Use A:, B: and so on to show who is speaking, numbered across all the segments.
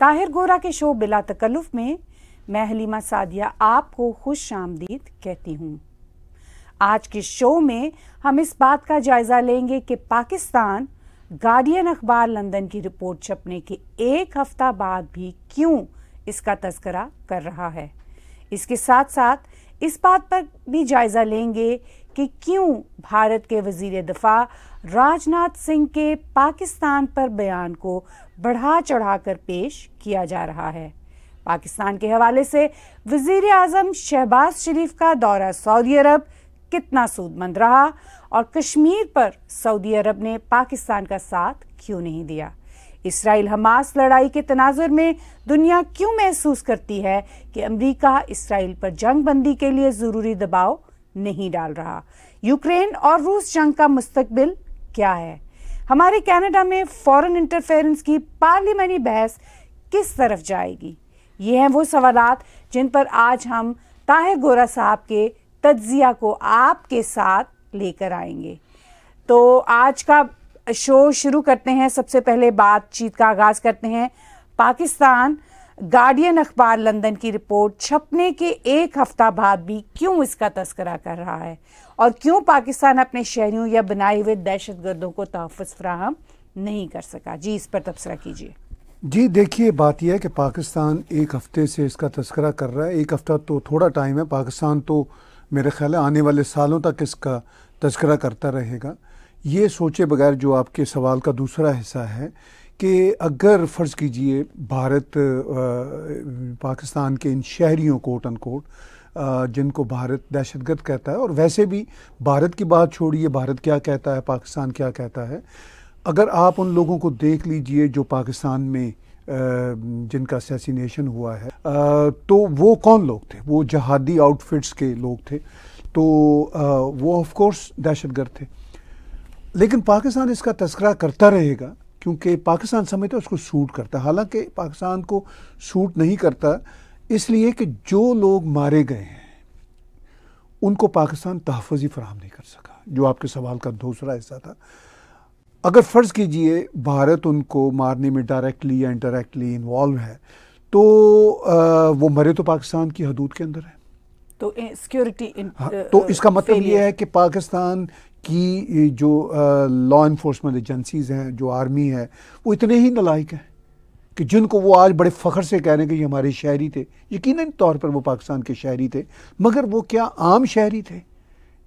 A: ताहिर गोरा के शो बिला तकल्लुफ में मैं हलीमा सादिया आपको खुश आमदीद कहती हूँ आज के शो में हम इस बात का जायज़ा लेंगे कि पाकिस्तान गार्डियन अखबार लंदन की रिपोर्ट छपने के एक हफ्ता बाद भी क्यों इसका तस्करा कर रहा है इसके साथ साथ इस बात पर भी जायज़ा लेंगे कि क्यों भारत के वजीर दफ़ा राजनाथ सिंह के पाकिस्तान पर बयान को बढ़ा चढ़ाकर पेश किया जा रहा है पाकिस्तान के हवाले से वजीर आजम शहबाज शरीफ का दौरा सऊदी अरब कितना सूदमंद रहा और कश्मीर पर सऊदी अरब ने पाकिस्तान का साथ क्यों नहीं दिया इसराइल हमास लड़ाई के तनाजुर में दुनिया क्यों महसूस करती है कि अमरीका इसराइल पर जंग बंदी के लिए ज़रूरी दबाव नहीं डाल रहा यूक्रेन और रूस जंग का मुस्तबिल क्या है हमारे कनाडा में फॉरेन इंटरफेरेंस की पार्लियामानी बहस किस तरफ जाएगी ये हैं वो सवालात जिन पर आज हम ताहिर गोरा साहब के तज्जिया को आपके साथ लेकर आएंगे तो आज का शो शुरू करते हैं सबसे पहले बातचीत का आगाज़ करते हैं पाकिस्तान गार्डियन अखबार लंदन की रिपोर्ट छपने के एक हफ्ता बाद भी क्यों इसका तस्करा कर रहा है और क्यों पाकिस्तान अपने शहरियों या बनाए हुए दहशत गर्दों को तहफ़ फ्राहम नहीं कर सका जी इस पर तबसरा कीजिए
B: जी देखिए बात यह है कि पाकिस्तान एक हफ़्ते से इसका तस्करा कर रहा है एक हफ़्ता तो थोड़ा टाइम है पाकिस्तान तो मेरे ख्याल है आने वाले सालों तक इसका तस्करा करता रहेगा ये सोचे बगैर जो आपके सवाल का दूसरा हिस्सा है कि अगर फ़र्ज़ कीजिए भारत पाकिस्तान के इन शहरीों कोट अन कोट जिनको भारत दहशत गर्द कहता है और वैसे भी भारत की बात छोड़िए भारत क्या कहता है पाकिस्तान क्या कहता है अगर आप उन लोगों को देख लीजिए जो पाकिस्तान में जिनका असैसिनेशन हुआ है तो वो कौन लोग थे वो जहादी आउटफिट्स के लोग थे तो वो ऑफ कोर्स दहशतगर्द थे लेकिन पाकिस्तान इसका तस्करा करता रहेगा क्योंकि पाकिस्तान समझता है उसको सूट करता हालांकि पाकिस्तान को सूट नहीं करता इसलिए कि जो लोग मारे गए हैं उनको पाकिस्तान तहफ़ी फ्राहम नहीं कर सका जो आपके सवाल का दूसरा हिस्सा था अगर फ़र्ज़ कीजिए भारत उनको मारने में डायरेक्टली या इंडायरेक्टली इन्वॉल्व है तो आ, वो मरे तो पाकिस्तान की हदूद के अंदर है
A: तो सिक्योरिटी हाँ, तो इसका मतलब ये
B: है कि पाकिस्तान कि जो लॉ इन्फोर्समेंट एजेंसीज़ हैं जो आर्मी है वो इतने ही नलायक हैं कि जिनको वो आज बड़े फ़ख्र से कह रहे हैं कि ये हमारे शहरी थे यकीन तौर पर वो पाकिस्तान के शहरी थे मगर वो क्या आम शहरी थे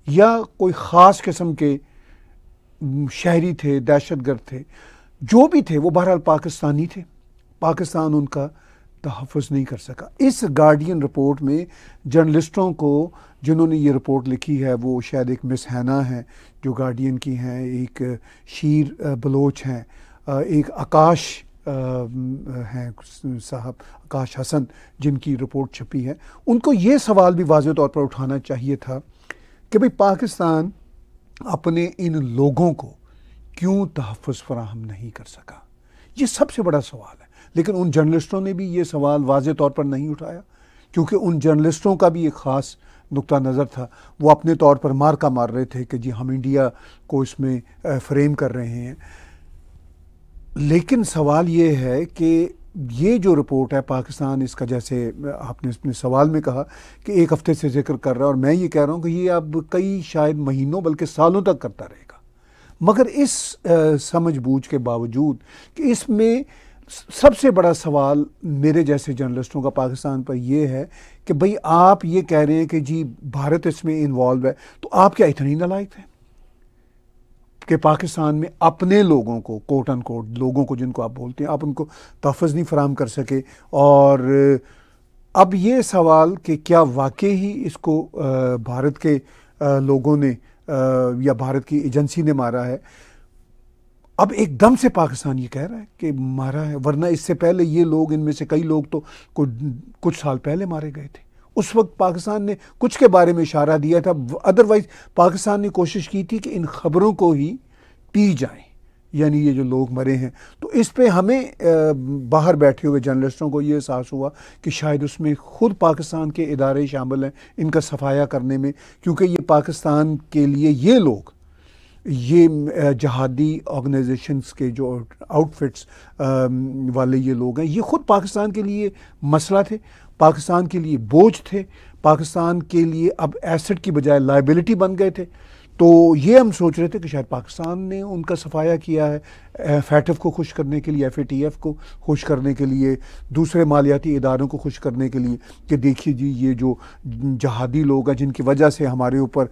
B: या कोई ख़ास किस्म के शहरी थे दहशत गर्द थे जो भी थे वो बहरहाल पाकिस्तानी थे पाकिस्तान उनका तहफ़ नहीं कर सका इस गार्डियन रिपोर्ट में जर्नलिस्टों को जिन्होंने ये रिपोर्ट लिखी है वो शायद एक मिस हैना है जो गार्डियन की हैं एक शीर बलोच हैं एक आकाश हैं साहब आकाश हसन जिनकी रिपोर्ट छपी है उनको ये सवाल भी वाज तौर पर उठाना चाहिए था कि भाई पाकिस्तान अपने इन लोगों को क्यों तहफ़ फ्राहम नहीं कर सका ये सबसे बड़ा सवाल है लेकिन उन जर्नलिस्टों ने भी ये सवाल वाज तौर पर नहीं उठाया क्योंकि उन जर्नलिस्टों का भी एक ख़ास नुक़ नज़र था वो अपने तौर पर मार का मार रहे थे कि जी हम इंडिया को इसमें फ्रेम कर रहे हैं लेकिन सवाल ये है कि ये जो रिपोर्ट है पाकिस्तान इसका जैसे आपने अपने सवाल में कहा कि एक हफ़्ते से जिक्र कर रहा है और मैं ये कह रहा हूँ कि ये अब कई शायद महीनों बल्कि सालों तक करता रहेगा मगर इस समझ बूझ के बावजूद कि इसमें सबसे बड़ा सवाल मेरे जैसे जर्नलिस्टों का पाकिस्तान पर यह है कि भाई आप ये कह रहे हैं कि जी भारत इसमें इन्वॉल्व है तो आप क्या इतने नलायक हैं कि पाकिस्तान में अपने लोगों को कोट अन कोट लोगों को जिनको आप बोलते हैं आप उनको तहफ़ नहीं फराम कर सके और अब ये सवाल कि क्या वाकई ही इसको भारत के लोगों ने या भारत की एजेंसी ने मारा है अब एकदम से पाकिस्तान ये कह रहा है कि मारा है वरना इससे पहले ये लोग इनमें से कई लोग तो कुछ साल पहले मारे गए थे उस वक्त पाकिस्तान ने कुछ के बारे में इशारा दिया था अदरवाइज पाकिस्तान ने कोशिश की थी कि इन खबरों को ही पी जाएं यानी ये जो लोग मरे हैं तो इस पे हमें बाहर बैठे हुए जर्नलिस्टों को ये एहसास हुआ कि शायद उसमें ख़ुद पाकिस्तान के इदारे शामिल हैं इनका सफाया करने में क्योंकि ये पाकिस्तान के लिए ये लोग ये जहादी ऑर्गेनाइजेशंस के जो आउटफिट्स वाले ये लोग हैं ये ख़ुद पाकिस्तान के लिए मसला थे पाकिस्तान के लिए बोझ थे पाकिस्तान के लिए अब एसेट की बजाय लाइबिलिटी बन गए थे तो ये हम सोच रहे थे कि शायद पाकिस्तान ने उनका सफाया किया है फैटफ को खुश करने के लिए एफ को खुश करने के लिए दूसरे मालियाती इदारों को खुश करने के लिए कि देखिए जी ये जो जहादी लोग हैं जिनकी वजह से हमारे ऊपर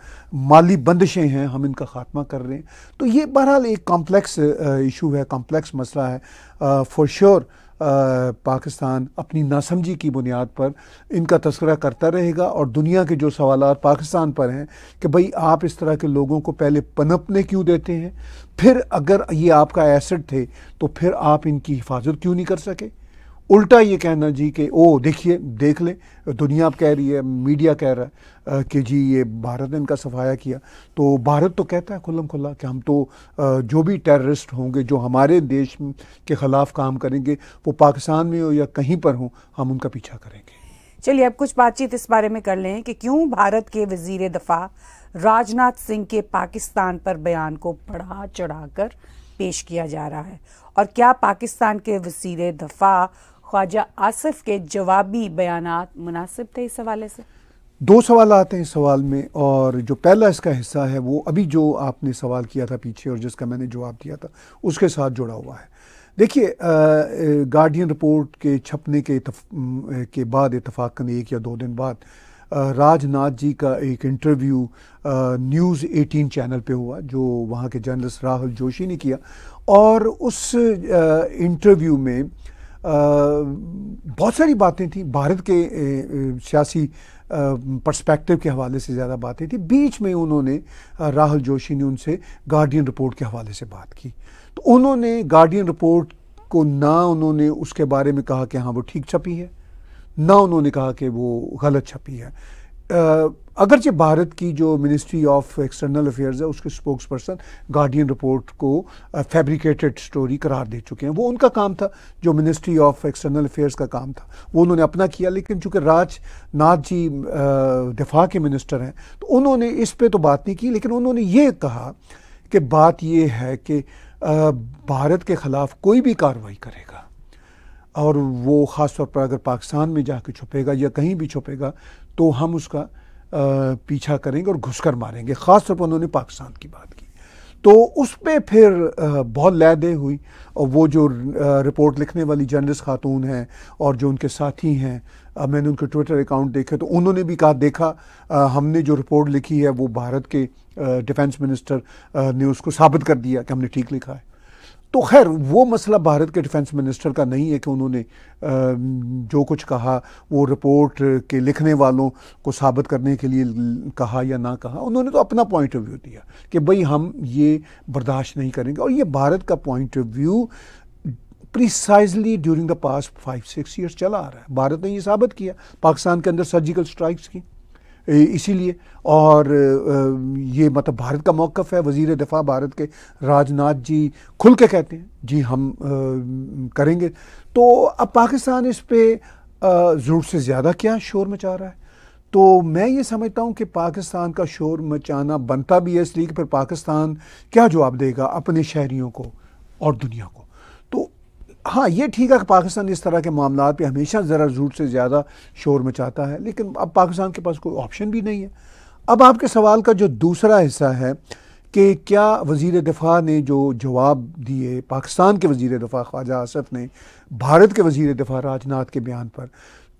B: माली बंदिशें हैं हम इनका खात्मा कर रहे हैं तो ये बहरहाल एक कॉम्प्लेक्स इशू है कॉम्प्लेक्स मसला है फॉर श्योर sure, पाकिस्तान अपनी नासमझी की बुनियाद पर इनका तस्करा करता रहेगा और दुनिया के जो सवाल पाकिस्तान पर हैं कि भाई आप इस तरह के लोगों को पहले पनपने क्यों देते हैं फिर अगर ये आपका एसेट थे तो फिर आप इनकी हिफाजत क्यों नहीं कर सके उल्टा ये कहना जी कि ओ देखिए देख ले दुनिया आप कह रही है मीडिया कह रहा है कि जी ये भारत ने इनका सफाया किया तो भारत तो कहता है खुलम खुला कि हम तो जो भी टेररिस्ट होंगे जो हमारे देश के ख़िलाफ़ काम करेंगे वो पाकिस्तान में हो या कहीं पर हो हम उनका पीछा करेंगे
A: चलिए अब कुछ बातचीत इस बारे में कर लें कि क्यों भारत के वजीर दफ़ा राजनाथ सिंह के पाकिस्तान पर बयान को बढ़ा चढ़ाकर पेश किया जा रहा है और क्या पाकिस्तान के वजीर दफ़ा ख्वाजा आसिफ के जवाबी बयान मुनासिब थे इस हवाले से
B: दो सवाल आते हैं इस सवाल में और जो पहला इसका हिस्सा है वो अभी जो आपने सवाल किया था पीछे और जिसका मैंने जवाब दिया था उसके साथ जुड़ा हुआ है देखिए गार्डियन रिपोर्ट के छपने के के बाद इतफाक़न एक या दो दिन बाद राजनाथ जी का एक इंटरव्यू न्यूज़ 18 चैनल पे हुआ जो वहाँ के जर्नलिस्ट राहुल जोशी ने किया और उस इंटरव्यू में बहुत सारी बातें थी भारत के सियासी पर्सपेक्टिव के हवाले से ज़्यादा बातें थी बीच में उन्होंने राहुल जोशी ने उनसे गार्डियन रिपोर्ट के हवाले से बात की तो उन्होंने गार्डियन रिपोर्ट को ना उन्होंने उसके बारे में कहा कि हाँ वो ठीक छपी है ना उन्होंने कहा कि वो गलत छपी है अगरचे भारत की जो मिनिस्ट्री ऑफ एक्सटर्नल अफेयर्स है उसके स्पोक्स पर्सन गार्डियन रिपोर्ट को फैब्रिकेटेड स्टोरी करार दे चुके हैं वो उनका काम था जो मिनिस्ट्री ऑफ एक्सटर्नल अफेयर्स का काम था वो उन्होंने अपना किया लेकिन चूंकि राजनाथ जी दिफा के मिनिस्टर हैं तो उन्होंने इस पर तो बात नहीं की लेकिन उन्होंने ये कहा कि बात यह है कि भारत के ख़िलाफ़ कोई भी कार्रवाई करेगा और वो ख़ास तौर पर अगर पाकिस्तान में जाके छुपेगा या कहीं भी छुपेगा तो हम उसका पीछा करेंगे और घुसकर मारेंगे ख़ासतौर पर उन्होंने पाकिस्तान की बात की तो उस पर फिर बहुत लैदें हुई और वो जो रिपोर्ट लिखने वाली जर्नलिस्ट खातून हैं और जो उनके साथी हैं मैंने उनके ट्विटर अकाउंट देखे तो उन्होंने भी कहा देखा हमने जो रिपोर्ट लिखी है वो भारत के डिफेंस मिनिस्टर ने उसको साबित कर दिया कि हमने ठीक लिखा है तो खैर वो मसला भारत के डिफेंस मिनिस्टर का नहीं है कि उन्होंने जो कुछ कहा वो रिपोर्ट के लिखने वालों को साबित करने के लिए कहा या ना कहा उन्होंने तो अपना पॉइंट ऑफ व्यू दिया कि भाई हम ये बर्दाश्त नहीं करेंगे और ये भारत का point of view precisely during the past five six years चला आ रहा है भारत ने ये साबित किया पाकिस्तान के अंदर सर्जिकल स्ट्राइक्स की इसीलिए और ये मतलब भारत का मौक़ है वज़ी दफ़ा भारत के राजनाथ जी खुल के कहते हैं जी हम करेंगे तो अब पाकिस्तान इस पर ज़रूर से ज़्यादा क्या शोर मचा रहा है तो मैं ये समझता हूँ कि पाकिस्तान का शोर मचाना बनता भी है इसलिए कि फिर पाकिस्तान क्या जवाब देगा अपने शहरीों को और दुनिया को हाँ ये ठीक है कि पाकिस्तान इस तरह के मामला पे हमेशा ज़रा जरूर से ज़्यादा शोर मचाता है लेकिन अब पाकिस्तान के पास कोई ऑप्शन भी नहीं है अब आपके सवाल का जो दूसरा हिस्सा है कि क्या वजीर दफ़ा ने जो जवाब दिए पाकिस्तान के वजीर दफ़ा ख्वाजा आसफ ने भारत के वजीर दफ़ा राजनाथ के बयान पर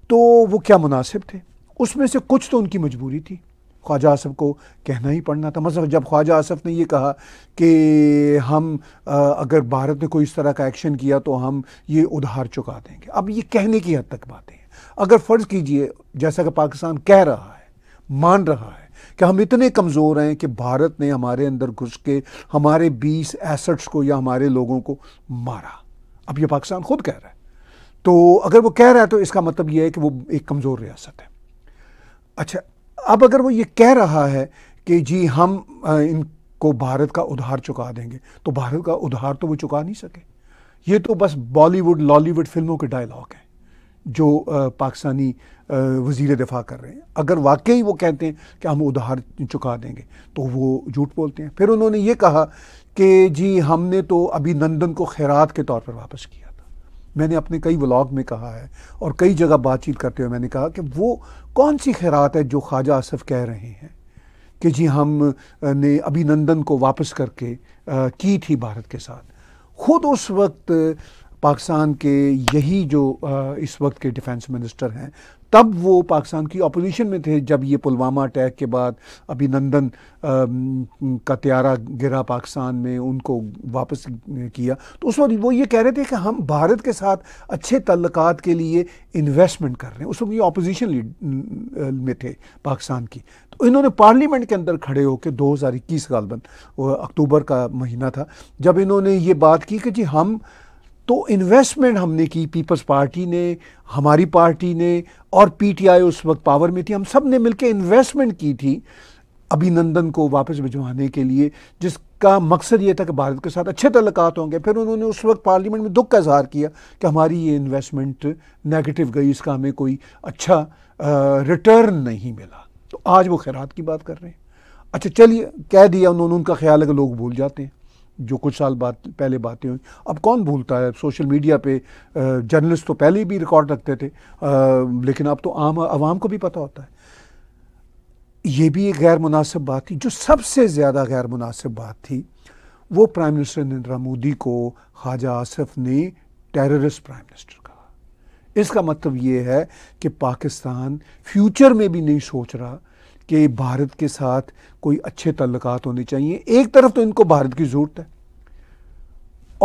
B: तो वो क्या मुनासिब थे उसमें से कुछ तो उनकी मजबूरी थी ख्वाजा आसफ़ को कहना ही पड़ना था मतलब जब ख्वाजा आसफ़ ने ये कहा कि हम अगर भारत ने कोई इस तरह का एक्शन किया तो हम ये उधार चुका देंगे अब ये कहने की हद तक बातें हैं अगर फ़र्ज़ कीजिए जैसा कि पाकिस्तान कह रहा है मान रहा है कि हम इतने कमज़ोर हैं कि भारत ने हमारे अंदर घुस के हमारे बीस एसेट्स को या हमारे लोगों को मारा अब ये पाकिस्तान खुद कह रहा है तो अगर वो कह रहा है तो इसका मतलब ये है कि वो एक कमज़ोर रियासत है अच्छा अब अगर वो ये कह रहा है कि जी हम इनको भारत का उधार चुका देंगे तो भारत का उधार तो वो चुका नहीं सके ये तो बस बॉलीवुड लॉलीवुड फिल्मों के डायलॉग हैं जो पाकिस्तानी वजीर दिफा कर रहे हैं अगर वाकई वो कहते हैं कि हम उधार चुका देंगे तो वो झूठ बोलते हैं फिर उन्होंने ये कहा कि जी हमने तो अभी नंदन को खैरात के तौर पर वापस किया मैंने अपने कई व्लॉग में कहा है और कई जगह बातचीत करते हुए मैंने कहा कि वो कौन सी खैरात है जो ख्वाजा आसफ कह रहे हैं कि जी हम ने अभिनंदन को वापस करके की थी भारत के साथ खुद उस वक्त पाकिस्तान के यही जो इस वक्त के डिफेंस मिनिस्टर हैं तब वो पाकिस्तान की अपोजिशन में थे जब ये पुलवामा अटैक के बाद अभिनंदन का त्यारा गिरा पाकिस्तान में उनको वापस किया तो उस वक्त वो ये कह रहे थे कि हम भारत के साथ अच्छे तल्लक के लिए इन्वेस्टमेंट कर रहे हैं उस वक्त ये अपोजिशन में थे पाकिस्तान की तो इन्होंने पार्लियामेंट के अंदर खड़े होकर दो हज़ार इक्कीस गालबन अक्टूबर का महीना था जब इन्होंने ये बात की कि जी हम तो इन्वेस्टमेंट हमने की पीपल्स पार्टी ने हमारी पार्टी ने और पीटीआई उस वक्त पावर में थी हम सब ने मिलकर इन्वेस्टमेंट की थी अभिनंदन को वापस भिजवाने के लिए जिसका मकसद ये था कि भारत के साथ अच्छे तल्लक होंगे फिर उन्होंने उस वक्त पार्लियामेंट में दुख का इजहार किया कि हमारी ये इन्वेस्टमेंट नेगेटिव गई इसका हमें कोई अच्छा रिटर्न नहीं मिला तो आज वो खैरात की बात कर रहे हैं अच्छा चलिए कह दिया उन्होंने उनका ख्याल है कि लोग भूल जाते हैं जो कुछ साल बाद पहले बातें हुई अब कौन भूलता है सोशल मीडिया पे जर्नलिस्ट तो पहले भी रिकॉर्ड रखते थे आ, लेकिन अब तो आम आवाम को भी पता होता है ये भी एक गैर मुनासिब बात थी जो सबसे ज़्यादा गैर मुनासिब बात थी वो प्राइम मिनिस्टर नरेंद्र मोदी को ख्वाजा आसफ ने टेररिस्ट प्राइम मिनिस्टर कहा इसका मतलब ये है कि पाकिस्तान फ्यूचर में भी नहीं सोच रहा कि भारत के साथ कोई अच्छे तल्लक होने चाहिए एक तरफ तो इनको भारत की ज़रूरत है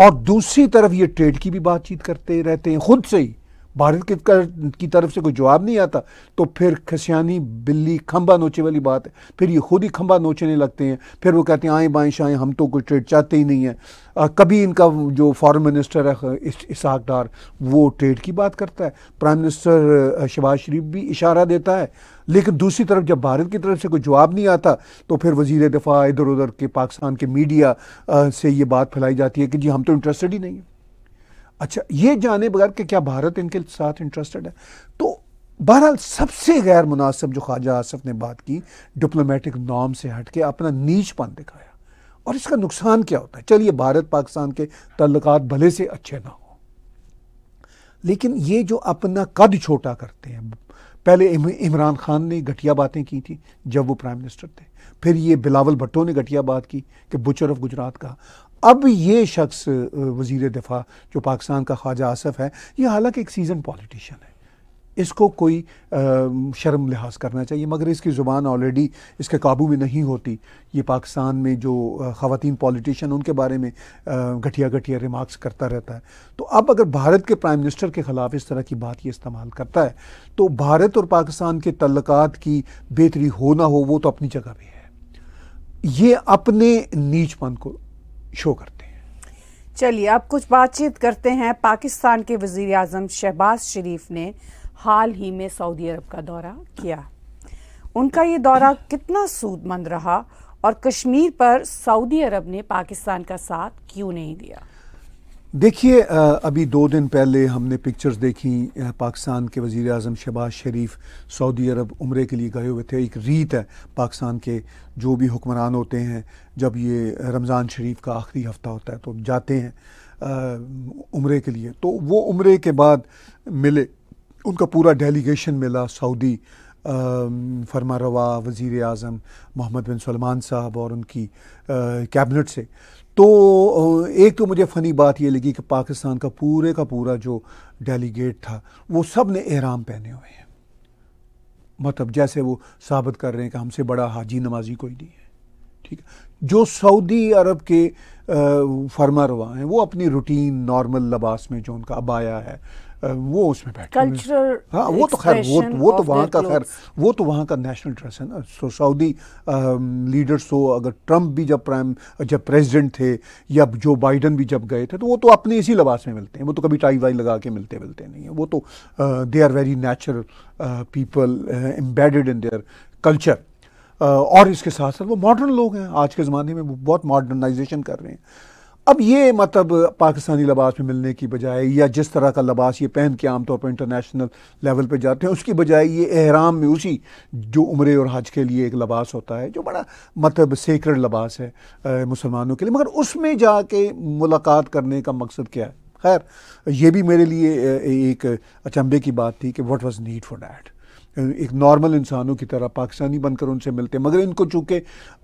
B: और दूसरी तरफ ये ट्रेड की भी बातचीत करते रहते हैं खुद से ही भारत की, की तरफ से कोई जवाब नहीं आता तो फिर खसियानी बिल्ली खंबा नोचे वाली बात है फिर ये खुद ही खंबा नोचने लगते हैं फिर वो कहते हैं आएँ बाएँ शाएँ हम तो कोई ट्रेड चाहते ही नहीं है आ, कभी इनका जो फॉरेन मिनिस्टर है इस, इसहाक डार वो ट्रेड की बात करता है प्राइम मिनिस्टर शहबाज शरीफ भी इशारा देता है लेकिन दूसरी तरफ जब भारत की तरफ से कोई जवाब नहीं आता तो फिर वजीर दफ़ा इधर उधर के पाकिस्तान के मीडिया आ, से ये बात फैलाई जाती है कि जी हम तो इंटरेस्टेड ही नहीं हैं अच्छा ये जाने बगैर कि क्या भारत इनके साथ इंटरेस्टेड है तो बहरहाल सबसे गैर मुनासिब जो ख्वाजा आसफ ने बात की डिप्लोमेटिक नॉम से हट के अपना नीचपन दिखाया और इसका नुकसान क्या होता है चलिए भारत पाकिस्तान के तल्लक भले से अच्छे ना हों लेकिन ये जो अपना कद छोटा करते हैं पहले इमरान खान ने घटिया बातें की थी जब वो प्राइम मिनिस्टर थे फिर ये बिलावल भट्टो ने घटिया बात की कि बुचर ऑफ गुजरात का अब ये शख्स वजीर दफ़ा जो पाकिस्तान का ख्वाजा आसफ़ है ये हालांकि एक सीज़न पॉलिटिशियन है इसको कोई आ, शर्म लिहाज करना चाहिए मगर इसकी ज़ुबान ऑलरेडी इसके काबू में नहीं होती ये पाकिस्तान में जो ख़वान पॉलिटिशन उनके बारे में घटिया घटिया रिमार्क्स करता रहता है तो अब अगर भारत के प्राइम मिनिस्टर के ख़िलाफ़ इस तरह की बात ये इस्तेमाल करता है तो भारत और पाकिस्तान के तल्लक़ात की बेहतरी हो ना हो वो तो अपनी जगह पर है ये अपने नीचपन को शो करते हैं
A: चलिए अब कुछ बातचीत करते हैं पाकिस्तान के वजीर अजम शहबाज शरीफ ने हाल ही में सऊदी अरब का दौरा किया उनका ये दौरा कितना सूदमंद रहा और कश्मीर पर सऊदी अरब ने पाकिस्तान का साथ क्यों नहीं दिया
B: देखिए अभी दो दिन पहले हमने पिक्चर्स देखी पाकिस्तान के वज़ी अजम शहबाज शरीफ सऊदी अरब उम्र के लिए गए हुए थे एक रीत है पाकिस्तान के जो भी हुक्मरान होते हैं जब ये रमज़ान शरीफ का आखिरी हफ़्ता होता है तो जाते हैं उम्र के लिए तो वो उम्र के बाद मिले उनका पूरा डेलीगेशन मिला सऊदी फरमा रवा वज़ी अजम मोहम्मद बिन सलमान साहब और उनकी कैबिनेट से तो एक तो मुझे फ़नी बात यह लगी कि पाकिस्तान का पूरे का पूरा जो डेलीगेट था वो सब ने एहराम पहने हुए हैं मतलब जैसे वो साबित कर रहे हैं कि हमसे बड़ा हाजी नमाजी कोई नहीं है ठीक है जो सऊदी अरब के फरमा रवा हैं वो अपनी रूटीन नॉर्मल लबास में जो उनका अबाया है वो उसमें बैठे कल्चरल हाँ वो तो खैर वो तो, तो वो तो वहाँ का खैर वो तो वहाँ का नेशनल ड्रेस है ना सो सऊदी लीडर्स हो अगर ट्रंप भी जब प्राइम जब प्रेसिडेंट थे या जो बाइडन भी जब गए थे तो वो तो अपने इसी लबास में मिलते हैं वो तो कभी टाई वाई लगा के मिलते मिलते नहीं हैं वो तो they are very natural people embedded in their culture और इसके साथ साथ वो मॉडर्न लोग हैं आज के ज़माने में वो बहुत मॉडर्नाइजेशन कर रहे हैं अब ये मतलब पाकिस्तानी लबास में मिलने की बजाय या जिस तरह का लबास ये पहन के आमतौर पर इंटरनेशनल लेवल पे जाते हैं उसकी बजाय ये एहराम में उसी जो उम्र और हज के लिए एक लबास होता है जो बड़ा मतलब सेक्रेड लबास है मुसलमानों के लिए मगर उसमें जाके मुलाकात करने का मकसद क्या है खैर ये भी मेरे लिए एक अचंभे की बात थी कि what was need for that एक नॉर्मल इंसानों की तरह पाकिस्तानी बनकर उनसे मिलते मगर इनको चूँकि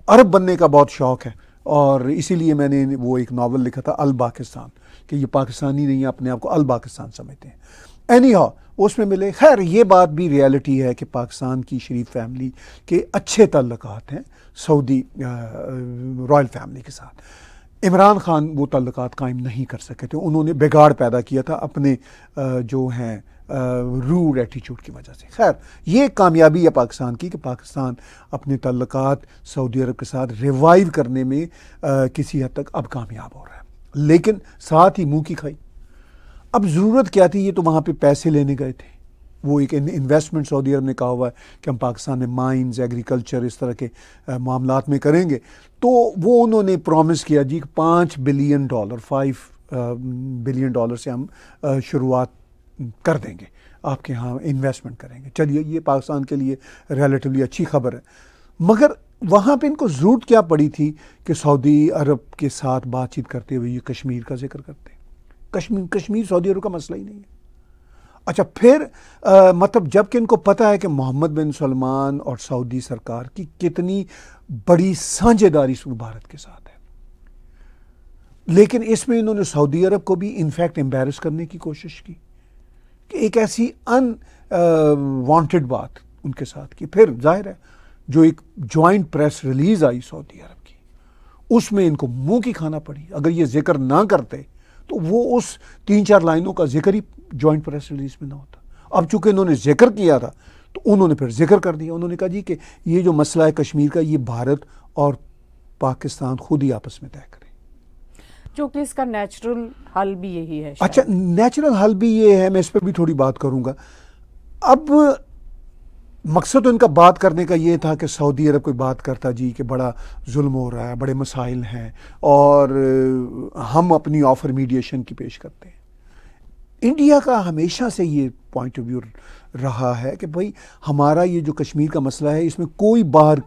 B: अरब बनने का बहुत शौक़ है और इसीलिए मैंने वो एक नावल लिखा था अल पाकिस्तान कि ये पाकिस्तानी नहीं है अपने आप को अल पाकिस्तान समझते हैं एनी हाउ उसमें मिले खैर ये बात भी रियलिटी है कि पाकिस्तान की शरीफ फैमिली के अच्छे तल्लक हैं सऊदी रॉयल फैमिली के साथ इमरान ख़ान वो तल्लक कायम नहीं कर सके थे उन्होंने बिगाड़ पैदा किया था अपने जो हैं रूड एटीट्यूड की वजह से खैर ये कामयाबी है पाकिस्तान की कि पाकिस्तान अपने तल्लक सऊदी अरब के साथ रिवाइव करने में आ, किसी हद तक अब कामयाब हो रहा है लेकिन साथ ही मुँह की खाई अब ज़रूरत क्या थी ये तो वहाँ पर पैसे लेने गए थे वो एक इन्वेस्टमेंट सऊदी अरब ने कहा हुआ है कि हम पाकिस्तान में माइंस एग्रीकल्चर इस तरह के मामला में करेंगे तो वो उन्होंने प्रॉमिस किया जी पाँच billion dollar five billion dollar से हम शुरुआत कर देंगे आपके यहाँ इन्वेस्टमेंट करेंगे चलिए ये पाकिस्तान के लिए रिलेटिवली अच्छी खबर है मगर वहाँ पे इनको ज़रूरत क्या पड़ी थी कि सऊदी अरब के साथ बातचीत करते हुए ये कश्मीर का जिक्र करते कश्मीर कश्मीर सऊदी अरब का मसला ही नहीं है अच्छा फिर आ, मतलब जबकि इनको पता है कि मोहम्मद बिन सलमान और सऊदी सरकार की कितनी बड़ी साझेदारी भारत के साथ है लेकिन इसमें इन्होंने सऊदी अरब को भी इनफैक्ट एम्बेरस करने की कोशिश की एक ऐसी अन अनवांटेड बात उनके साथ की फिर जाहिर है जो एक जॉइंट प्रेस रिलीज आई सऊदी अरब की उसमें इनको मुंह की खाना पड़ी अगर ये जिक्र ना करते तो वो उस तीन चार लाइनों का जिक्र ही जॉइंट प्रेस रिलीज में ना होता अब चूंकि इन्होंने जिक्र किया था तो उन्होंने फिर जिक्र कर दिया उन्होंने कहा जी कि ये जो मसला है कश्मीर का ये भारत और पाकिस्तान खुद ही आपस में तय करें
A: क्योंकि इसका नेचुरल हल भी यही है अच्छा
B: नेचुरल हल भी ये है मैं इस पर भी थोड़ी बात करूंगा अब मकसद तो इनका बात करने का ये था कि सऊदी अरब कोई बात करता जी कि बड़ा जुल्म हो रहा है बड़े मसाइल हैं और हम अपनी ऑफर मीडिएशन की पेश करते हैं इंडिया का हमेशा से ये पॉइंट ऑफ व्यू रहा है कि भाई हमारा ये जो कश्मीर का मसला है इसमें कोई बाहर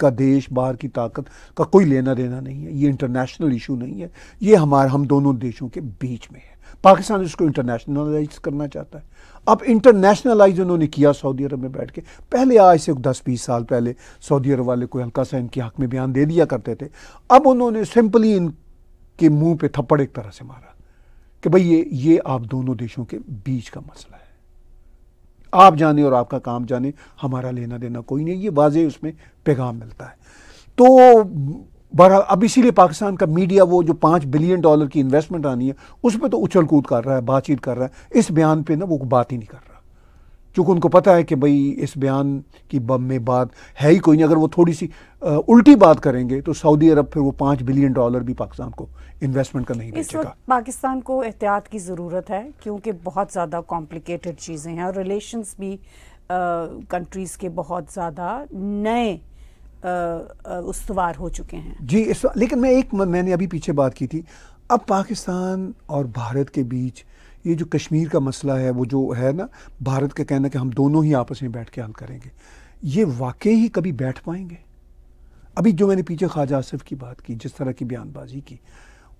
B: का देश बाहर की ताकत का कोई लेना देना नहीं है ये इंटरनेशनल इशू नहीं है ये हमारे हम दोनों देशों के बीच में है पाकिस्तान इसको इंटरनेशनलाइज करना चाहता है अब इंटरनेशनलाइज उन्होंने किया सऊदी अरब में बैठ के पहले आज से दस बीस साल पहले सऊदी अरब वाले कोई हल्का सा इनके हक में बयान दे दिया करते थे अब उन्होंने सिंपली इनके मुंह पे थप्पड़ एक तरह से मारा कि भाई ये ये आप दोनों देशों के बीच का मसला है आप जाने और आपका काम जाने हमारा लेना देना कोई नहीं ये वाजह उसमें पैगाम मिलता है तो बड़ा अब इसीलिए पाकिस्तान का मीडिया वो जो पाँच बिलियन डॉलर की इन्वेस्टमेंट आनी है उस पर तो उछल कूद कर रहा है बातचीत कर रहा है इस बयान पे ना वो बात ही नहीं कर रहा चूँकि उनको पता है कि भाई इस बयान की बम में बात है ही कोई नहीं अगर वो थोड़ी सी आ, उल्टी बात करेंगे तो सऊदी अरब फिर वो पाँच बिलियन डॉलर भी पाकिस्तान को इन्वेस्टमेंट का नहीं इस वक्त
A: पाकिस्तान को एहतियात की ज़रूरत है क्योंकि बहुत ज़्यादा कॉम्प्लिकेटेड चीज़ें हैं और रिलेशंस भी कंट्रीज़ के बहुत ज़्यादा नए उसवार हो चुके हैं
B: जी इस लेकिन मैं एक मैंने अभी पीछे बात की थी अब पाकिस्तान और भारत के बीच ये जो कश्मीर का मसला है वो जो है ना भारत का कहना कि हम दोनों ही आपस में बैठ के हल करेंगे ये वाकई ही कभी बैठ पाएंगे अभी जो मैंने पीछे ख्वाजा आसफ की बात की जिस तरह की बयानबाजी की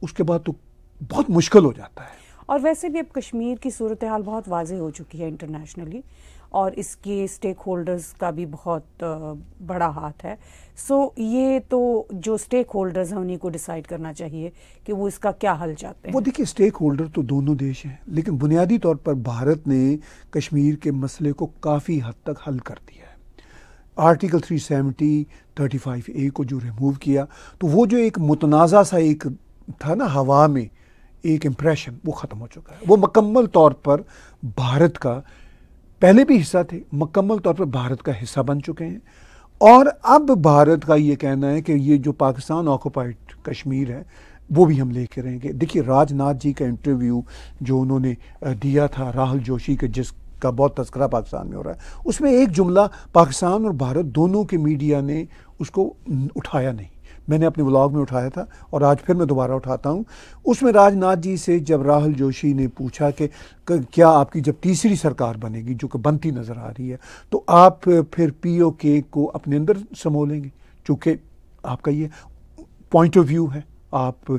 B: उसके बाद तो बहुत मुश्किल हो जाता है
A: और वैसे भी अब कश्मीर की सूरत हाल बहुत वाजे हो चुकी है इंटरनेशनली और इसके स्टेक होल्डर्स का भी बहुत बड़ा हाथ है सो so, ये तो जो स्टेक होल्डर्स हैं उन्हीं को डिसाइड करना चाहिए कि वो इसका क्या हल चाहते हैं वो
B: देखिए स्टेक होल्डर तो दोनों देश हैं लेकिन बुनियादी तौर पर भारत ने कश्मीर के मसले को काफ़ी हद तक हल कर दिया है आर्टिकल 370 सेवेंटी ए को जो रिमूव किया तो वो जो एक मुतनाज़ा सा एक था ना हवा में एक इम्प्रेशन वो ख़त्म हो चुका है वो मकम्मल तौर पर भारत का पहले भी हिस्सा थे मकम्मल तौर पर भारत का हिस्सा बन चुके हैं और अब भारत का ये कहना है कि ये जो पाकिस्तान ऑक्यूपाइड कश्मीर है वो भी हम लेके रहेंगे देखिए राजनाथ जी का इंटरव्यू जो उन्होंने दिया था राहुल जोशी के जिस का बहुत तस्करा पाकिस्तान में हो रहा है उसमें एक जुमला पाकिस्तान और भारत दोनों के मीडिया ने उसको उठाया नहीं मैंने अपने व्लॉग में उठाया था और आज फिर मैं दोबारा उठाता हूँ उसमें राजनाथ जी से जब राहुल जोशी ने पूछा कि क्या आपकी जब तीसरी सरकार बनेगी जो कि बनती नज़र आ रही है तो आप फिर पीओके को अपने अंदर संभोलेंगे चूँकि आपका ये पॉइंट ऑफ व्यू है आप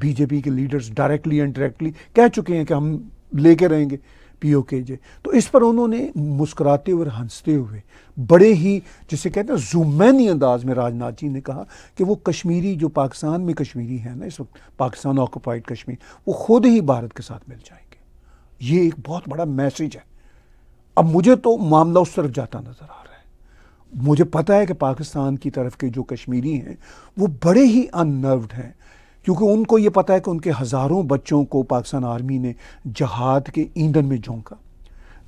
B: बीजेपी के लीडर्स डायरेक्टली डायरेक्टली कह चुके हैं कि हम लेके रहेंगे पी ओ के जे तो इस पर उन्होंने मुस्कुराते हुए हंसते हुए बड़े ही जिसे कहते हैं जुमैनी अंदाज में राजनाथ जी ने कहा कि वो कश्मीरी जो पाकिस्तान में कश्मीरी है ना इस वक्त पाकिस्तान ऑक्यूपाइड कश्मीर वो खुद ही भारत के साथ मिल जाएंगे ये एक बहुत बड़ा मैसेज है अब मुझे तो मामला उस तरफ जाता नज़र आ रहा है मुझे पता है कि पाकिस्तान की तरफ के जो कश्मीरी हैं वो बड़े ही अननर्व्ड हैं क्योंकि उनको ये पता है कि उनके हज़ारों बच्चों को पाकिस्तान आर्मी ने जहाद के ईंधन में झोंका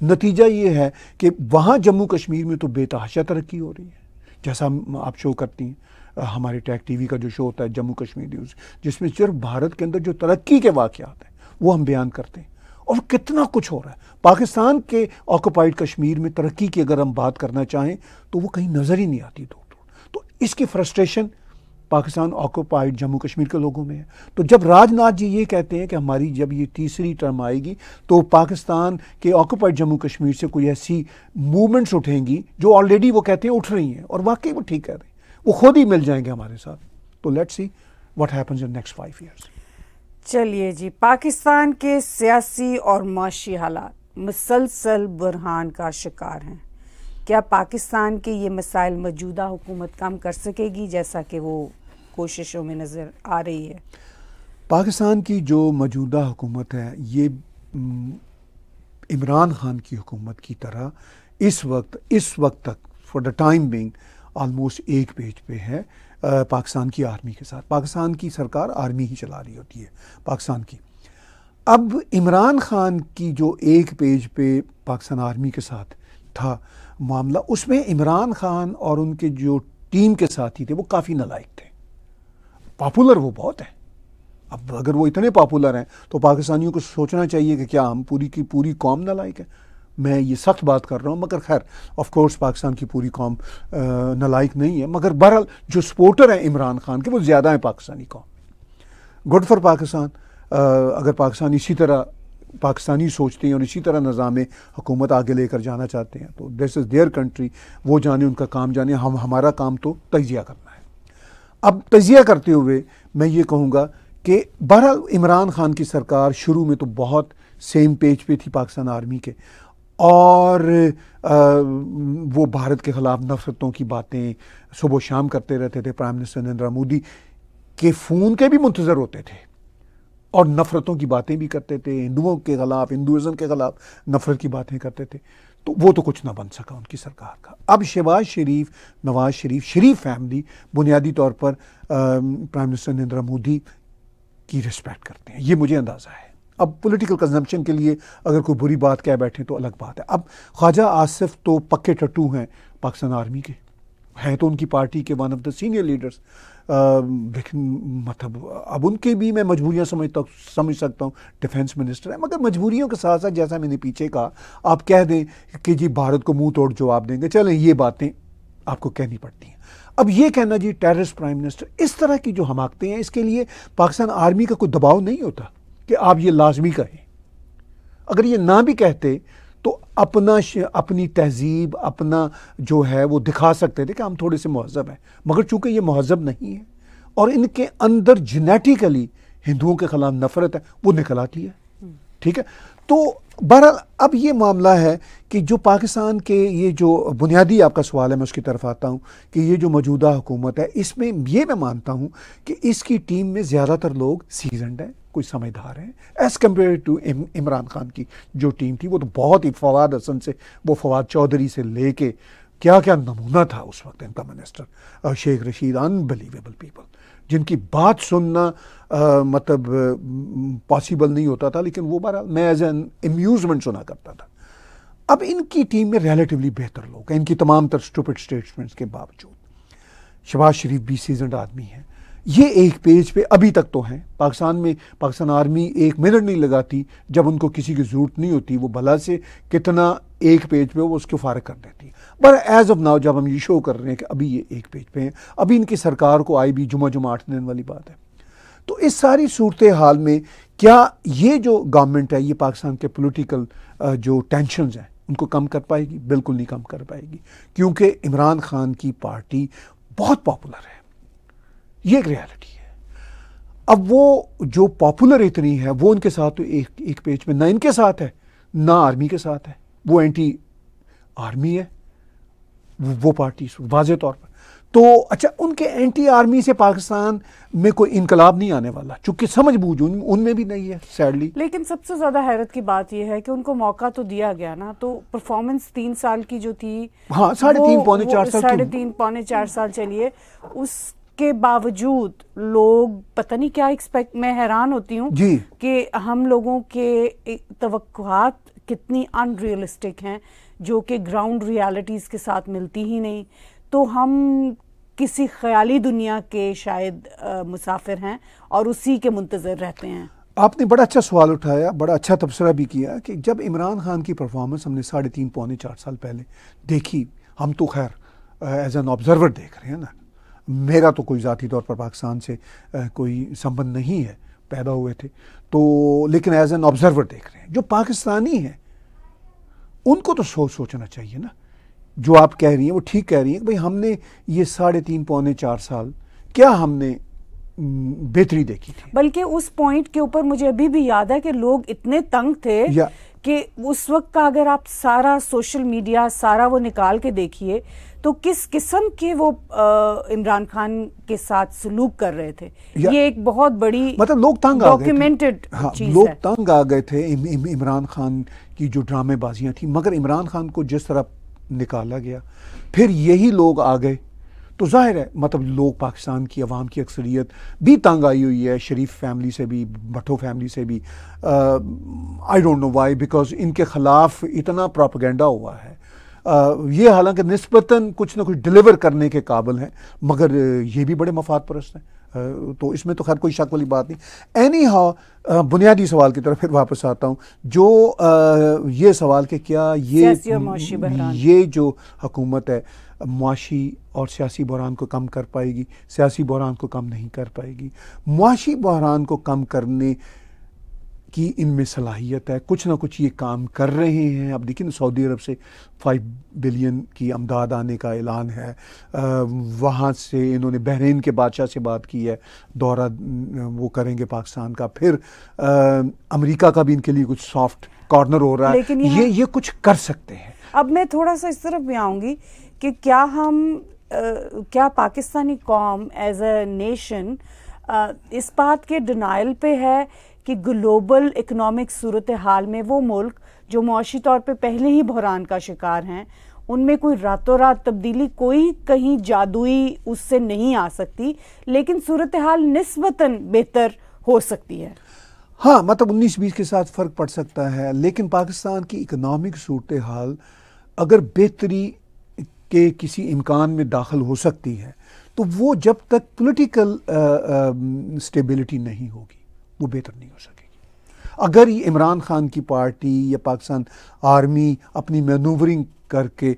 B: नतीजा ये है कि वहाँ जम्मू कश्मीर में तो बेतहाशा तरक्की हो रही है जैसा हम आप शो करती हैं हमारे टैग टीवी का जो शो होता है जम्मू कश्मीर न्यूज़ जिसमें सिर्फ भारत के अंदर जो तरक्की के वाक़ हैं वो हम बयान करते हैं और कितना कुछ हो रहा है पाकिस्तान के ऑक्यूपाइड कश्मीर में तरक्की की अगर हम बात करना चाहें तो वो कहीं नज़र ही नहीं आती दो तो इसकी फ्रस्ट्रेशन पाकिस्तान ऑक्यूपाइड जम्मू कश्मीर के लोगों में है तो जब राजनाथ जी ये कहते हैं कि हमारी जब ये तीसरी टर्म आएगी तो पाकिस्तान के ऑक्यूपाइड जम्मू कश्मीर से कोई ऐसी मूवमेंट्स उठेंगी जो ऑलरेडी वो कहते हैं उठ रही हैं और वाकई वो ठीक कह रहे हैं वो खुद ही मिल जाएंगे हमारे साथ तो लेट्स सी वट है नेक्स्ट फाइव ईयर्स
A: चलिए जी पाकिस्तान के सियासी और माशी हालात मुसलसल बुरहान का शिकार हैं क्या पाकिस्तान के ये मसाइल मौजूदा हुकूमत काम कर सकेगी जैसा कि वो कोशिशों में नज़र आ रही है
B: पाकिस्तान की जो मौजूदा हुकूमत है ये इमरान खान की हुकूमत की तरह इस वक्त इस वक्त तक for the time being almost एक पेज पे है पाकिस्तान की आर्मी के साथ पाकिस्तान की सरकार आर्मी ही चला रही होती है पाकिस्तान की अब इमरान खान की जो एक पेज पे पाकिस्तान आर्मी के साथ था मामला उसमें इमरान खान और उनके जो टीम के साथी थे वो काफ़ी नलायक थे पॉपुलर वो बहुत है अब अगर वो इतने पॉपुलर हैं तो पाकिस्तानियों को सोचना चाहिए कि क्या हम पूरी की पूरी कौम नलायक है मैं ये सख्त बात कर रहा हूँ मगर खैर ऑफ कोर्स पाकिस्तान की पूरी कौम नलायक नहीं है मगर बहरहाल जो सपोर्टर हैं इमरान खान के वो ज़्यादा हैं पाकिस्तानी कौम गुड फॉर पाकिस्तान अगर पाकिस्तान इसी तरह पाकिस्तानी सोचते हैं और इसी तरह निज़ाम हुकूमत आगे लेकर जाना चाहते हैं तो दिस इज़ देयर कंट्री वो जाने उनका काम जाने हम हमारा काम तो तजिया करना अब तजिया करते हुए मैं ये कहूँगा कि बहरहाल इमरान खान की सरकार शुरू में तो बहुत सेम पेज पे थी पाकिस्तान आर्मी के और आ, वो भारत के ख़िलाफ़ नफरतों की बातें सुबह शाम करते रहते थे प्राइम मिनिस्टर नरेंद्र मोदी के फ़ोन के भी मुंतज़र होते थे और नफ़रतों की बातें भी करते थे हिंदुओं के ख़िलाफ़ हिंदुज़म के ख़िलाफ़ नफ़रत की बातें करते थे तो वो तो कुछ ना बन सका उनकी सरकार का अब शहबाज शरीफ नवाज शरीफ शरीफ फैमिली बुनियादी तौर पर प्राइम मिनिस्टर नरेंद्र मोदी की रिस्पेक्ट करते हैं ये मुझे अंदाज़ा है अब पॉलिटिकल कंजम्पशन के लिए अगर कोई बुरी बात कह बैठे तो अलग बात है अब ख्वाजा आसिफ तो पक्के टटू हैं पाकिस्तान आर्मी के हैं तो उनकी पार्टी के one of the senior leaders लेकिन मतलब अब उनकी भी मैं मजबूरियाँ समझता समझ सकता हूँ डिफेंस मिनिस्टर है मगर मजबूरियों के साथ साथ जैसा मैंने पीछे कहा आप कह दें कि जी भारत को मुंह तोड़ जवाब देंगे चलें ये बातें आपको कहनी पड़ती हैं अब ये कहना जी टेररिस्ट प्राइम मिनिस्टर इस तरह की जो हमाकते हैं इसके लिए पाकिस्तान आर्मी का कोई दबाव नहीं होता कि आप ये लाजमी कहें अगर ये ना भी कहते तो अपना अपनी तहजीब अपना जो है वो दिखा सकते थे कि हम थोड़े से महजब हैं मगर चूंकि ये महजब नहीं है और इनके अंदर जेनेटिकली हिंदुओं के खिलाफ नफरत है वो निकल आती है ठीक है तो बहरहाल अब ये मामला है कि जो पाकिस्तान के ये जो बुनियादी आपका सवाल है मैं उसकी तरफ आता हूँ कि ये जो मौजूदा हुकूमत है इसमें ये मैं मानता हूँ कि इसकी टीम में ज़्यादातर लोग सीजनड हैं कोई समझदार हैं as compare to Imran Khan की जो टीम थी वो तो बहुत ही फवाद हसन से वो फवाद चौधरी से लेके क्या क्या नमूना था उस वक्त इनका minister Sheikh Rashid unbelievable people जिनकी बात सुनना आ, मतलब पॉसिबल नहीं होता था लेकिन वो बारह मैं एज एन एम्यूज़मेंट सुना करता था अब इनकी टीम में रिलेटिवली बेहतर लोग हैं इनकी तमाम तर स्टूपिड स्टेटमेंट्स के बावजूद शबाज शरीफ भी सीजनड आदमी हैं ये एक पेज पे अभी तक तो हैं पाकिस्तान में पाकिस्तान आर्मी एक मिनट नहीं लगाती जब उनको किसी की ज़रूरत नहीं होती वो भला से कितना एक पेज पे वो उसको फारग कर देती है पर एज़ ऑफ नाउ जब हम ये शो कर रहे हैं कि अभी ये एक पेज पे हैं अभी इनकी सरकार को आई भी जुमा जुमा आठ दिन वाली बात है तो इस सारी सूरत हाल में क्या ये जो गवर्नमेंट है ये पाकिस्तान के पोलिटिकल जो टेंशन हैं उनको कम कर पाएगी बिल्कुल नहीं कम कर पाएगी क्योंकि इमरान खान की पार्टी बहुत पॉपुलर है ये एक रियलिटी है अब वो जो पॉपुलर इतनी है वो उनके साथ तो एक एक पेज में ना इनके साथ है ना आर्मी के साथ है वो एंटी आर्मी है वो पार्टी वाजे तौर पर तो अच्छा उनके एंटी आर्मी से पाकिस्तान में कोई इनकलाब नहीं आने वाला चूंकि समझ बूझ उनमें भी नहीं है सैडली
A: लेकिन सबसे ज्यादा हैरत की बात यह है कि उनको मौका तो दिया गया ना तो परफॉर्मेंस तीन साल की जो थी हाँ साढ़े तीन पौने चार साल साढ़े तीन पौने चार साल चलिए उस के बावजूद लोग पता नहीं क्या एक्सपेक्ट मैं हैरान होती हूँ कि हम लोगों के तवक्कात कितनी अनरियलिस्टिक हैं जो कि ग्राउंड रियलिटीज़ के साथ मिलती ही नहीं तो हम किसी ख्याली दुनिया के शायद आ, मुसाफिर हैं और उसी के मुंतज़र रहते हैं
B: आपने बड़ा अच्छा सवाल उठाया बड़ा अच्छा तबसरा भी किया कि जब इमरान खान की परफॉर्मेंस हमने साढ़े तीन पौने चार साल पहले देखी हम तो खैर एज एन ऑब्ज़र्वर देख रहे हैं ना मेरा तो कोई ज़ाती तौर पर पाकिस्तान से कोई संबंध नहीं है पैदा हुए थे तो लेकिन एज एन ऑब्जर्वर देख रहे हैं जो पाकिस्तानी हैं उनको तो सोच सोचना चाहिए ना जो आप कह रही हैं वो ठीक कह रही हैं कि भाई हमने ये साढ़े तीन पौने चार साल क्या हमने बेहतरी देखी थी
A: बल्कि उस पॉइंट के ऊपर मुझे अभी भी याद है कि लोग इतने तंग थे कि उस वक्त का अगर आप सारा सोशल मीडिया सारा वो निकाल के देखिए तो किस किस्म के वो इमरान खान के साथ सलूक कर रहे थे ये एक बहुत बड़ी मतलब लोग
B: तंग डॉक्यूमेंटेड हाँ, लोग तंग आ गए थे इमरान खान की जो ड्रामेबाजियाँ थी मगर इमरान खान को जिस तरह निकाला गया फिर यही लोग आ गए तो जाहिर है मतलब लोग पाकिस्तान की आवाम की अक्सरियत भी तंग आई हुई है शरीफ फैमिली से भी भट्टो फैमिली से भी I don't know why because इनके ख़िलाफ़ इतना प्रोपगेंडा हुआ है ये हालांकि नस्बता कुछ ना कुछ डिलीवर करने के काबिल हैं मगर ये भी बड़े मफाद परस्त हैं तो इसमें तो खैर कोई शक वाली बात नहीं एनी हाउ बुनियादी सवाल की तरफ फिर वापस आता हूँ जो आ, ये सवाल कि क्या ये ये जो हकूमत है मुआशी और सियासी बहरान को कम कर पाएगी सियासी बहरान को कम नहीं कर पाएगी मुआशी बहरान को कम करने कि इनमें सलाहियत है कुछ ना कुछ ये काम कर रहे हैं अब देखिए ना सऊदी अरब से फाइव बिलियन की अमदाद आने का ऐलान है वहाँ से इन्होंने बहरीन के बादशाह से बात की है दौरा वो करेंगे पाकिस्तान का फिर अमेरिका का भी इनके लिए कुछ सॉफ्ट कॉर्नर हो रहा है ये ये कुछ कर सकते हैं
A: अब मैं थोड़ा सा इस तरफ भी आऊँगी कि क्या हम आ, क्या पाकिस्तानी कौम एज ए नेशन इस बात के डिनाइल पे है कि ग्लोबल इकोनॉमिक सूरत हाल में वो मुल्क जो मुशी तौर पर पहले ही बहरान का शिकार हैं उनमें कोई रातों रात तब्दीली कोई कहीं जादुई उससे नहीं आ सकती लेकिन सूरत हाल नस्बता बेहतर हो सकती है
B: हाँ मतलब उन्नीस बीस के साथ फ़र्क पड़ सकता है लेकिन पाकिस्तान की इकनॉमिक सूरत हाल अगर बेहतरी के किसी इम्कान में दाखिल हो सकती है तो वो जब तक पोलिटिकल स्टेबिलिटी नहीं होगी वो बेहतर नहीं हो सकेगी अगर ये इमरान खान की पार्टी या पाकिस्तान आर्मी अपनी मैनूवरिंग करके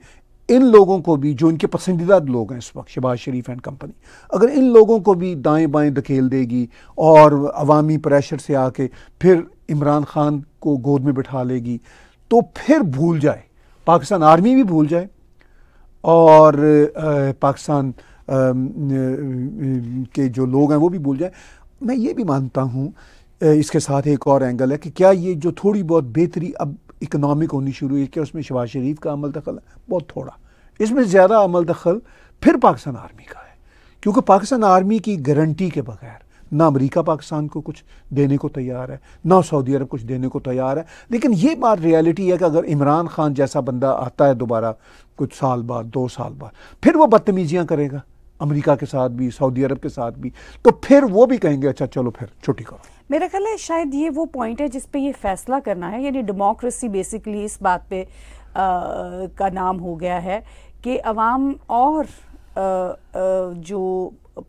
B: इन लोगों को भी जो इनके पसंदीदा लोग हैं इस वक्त शहबाज शरीफ एंड कंपनी अगर इन लोगों को भी दाएं बाएं धकेल देगी और अवामी प्रेशर से आके फिर इमरान खान को गोद में बिठा लेगी तो फिर भूल जाए पाकिस्तान आर्मी भी भूल जाए और पाकिस्तान के जो लोग हैं वो भी भूल जाए मैं ये भी मानता हूँ इसके साथ एक और एंगल है कि क्या ये जो थोड़ी बहुत बेहतरी अब इकनॉमिक होनी शुरू हुई क्या उसमें शबाज शरीफ का अमल दखल है बहुत थोड़ा इसमें ज़्यादा अमल दखल फिर पाकिस्तान आर्मी का है क्योंकि पाकिस्तान आर्मी की गारंटी के बगैर ना अमरीका पाकिस्तान को कुछ देने को तैयार है ना सऊदी अरब कुछ देने को तैयार है लेकिन ये बात रियलिटी है कि अगर इमरान खान जैसा बंदा आता है दोबारा कुछ साल बाद दो साल बाद फिर वो बदतमीजियाँ करेगा अमेरिका के साथ भी सऊदी अरब के साथ भी तो फिर वो भी कहेंगे अच्छा चलो फिर छुट्टी करो
A: मेरा ख्याल है शायद ये वो पॉइंट है जिस पे ये फैसला करना है यानी डेमोक्रेसी बेसिकली इस बात पे आ, का नाम हो गया है कि अवाम और आ, आ, जो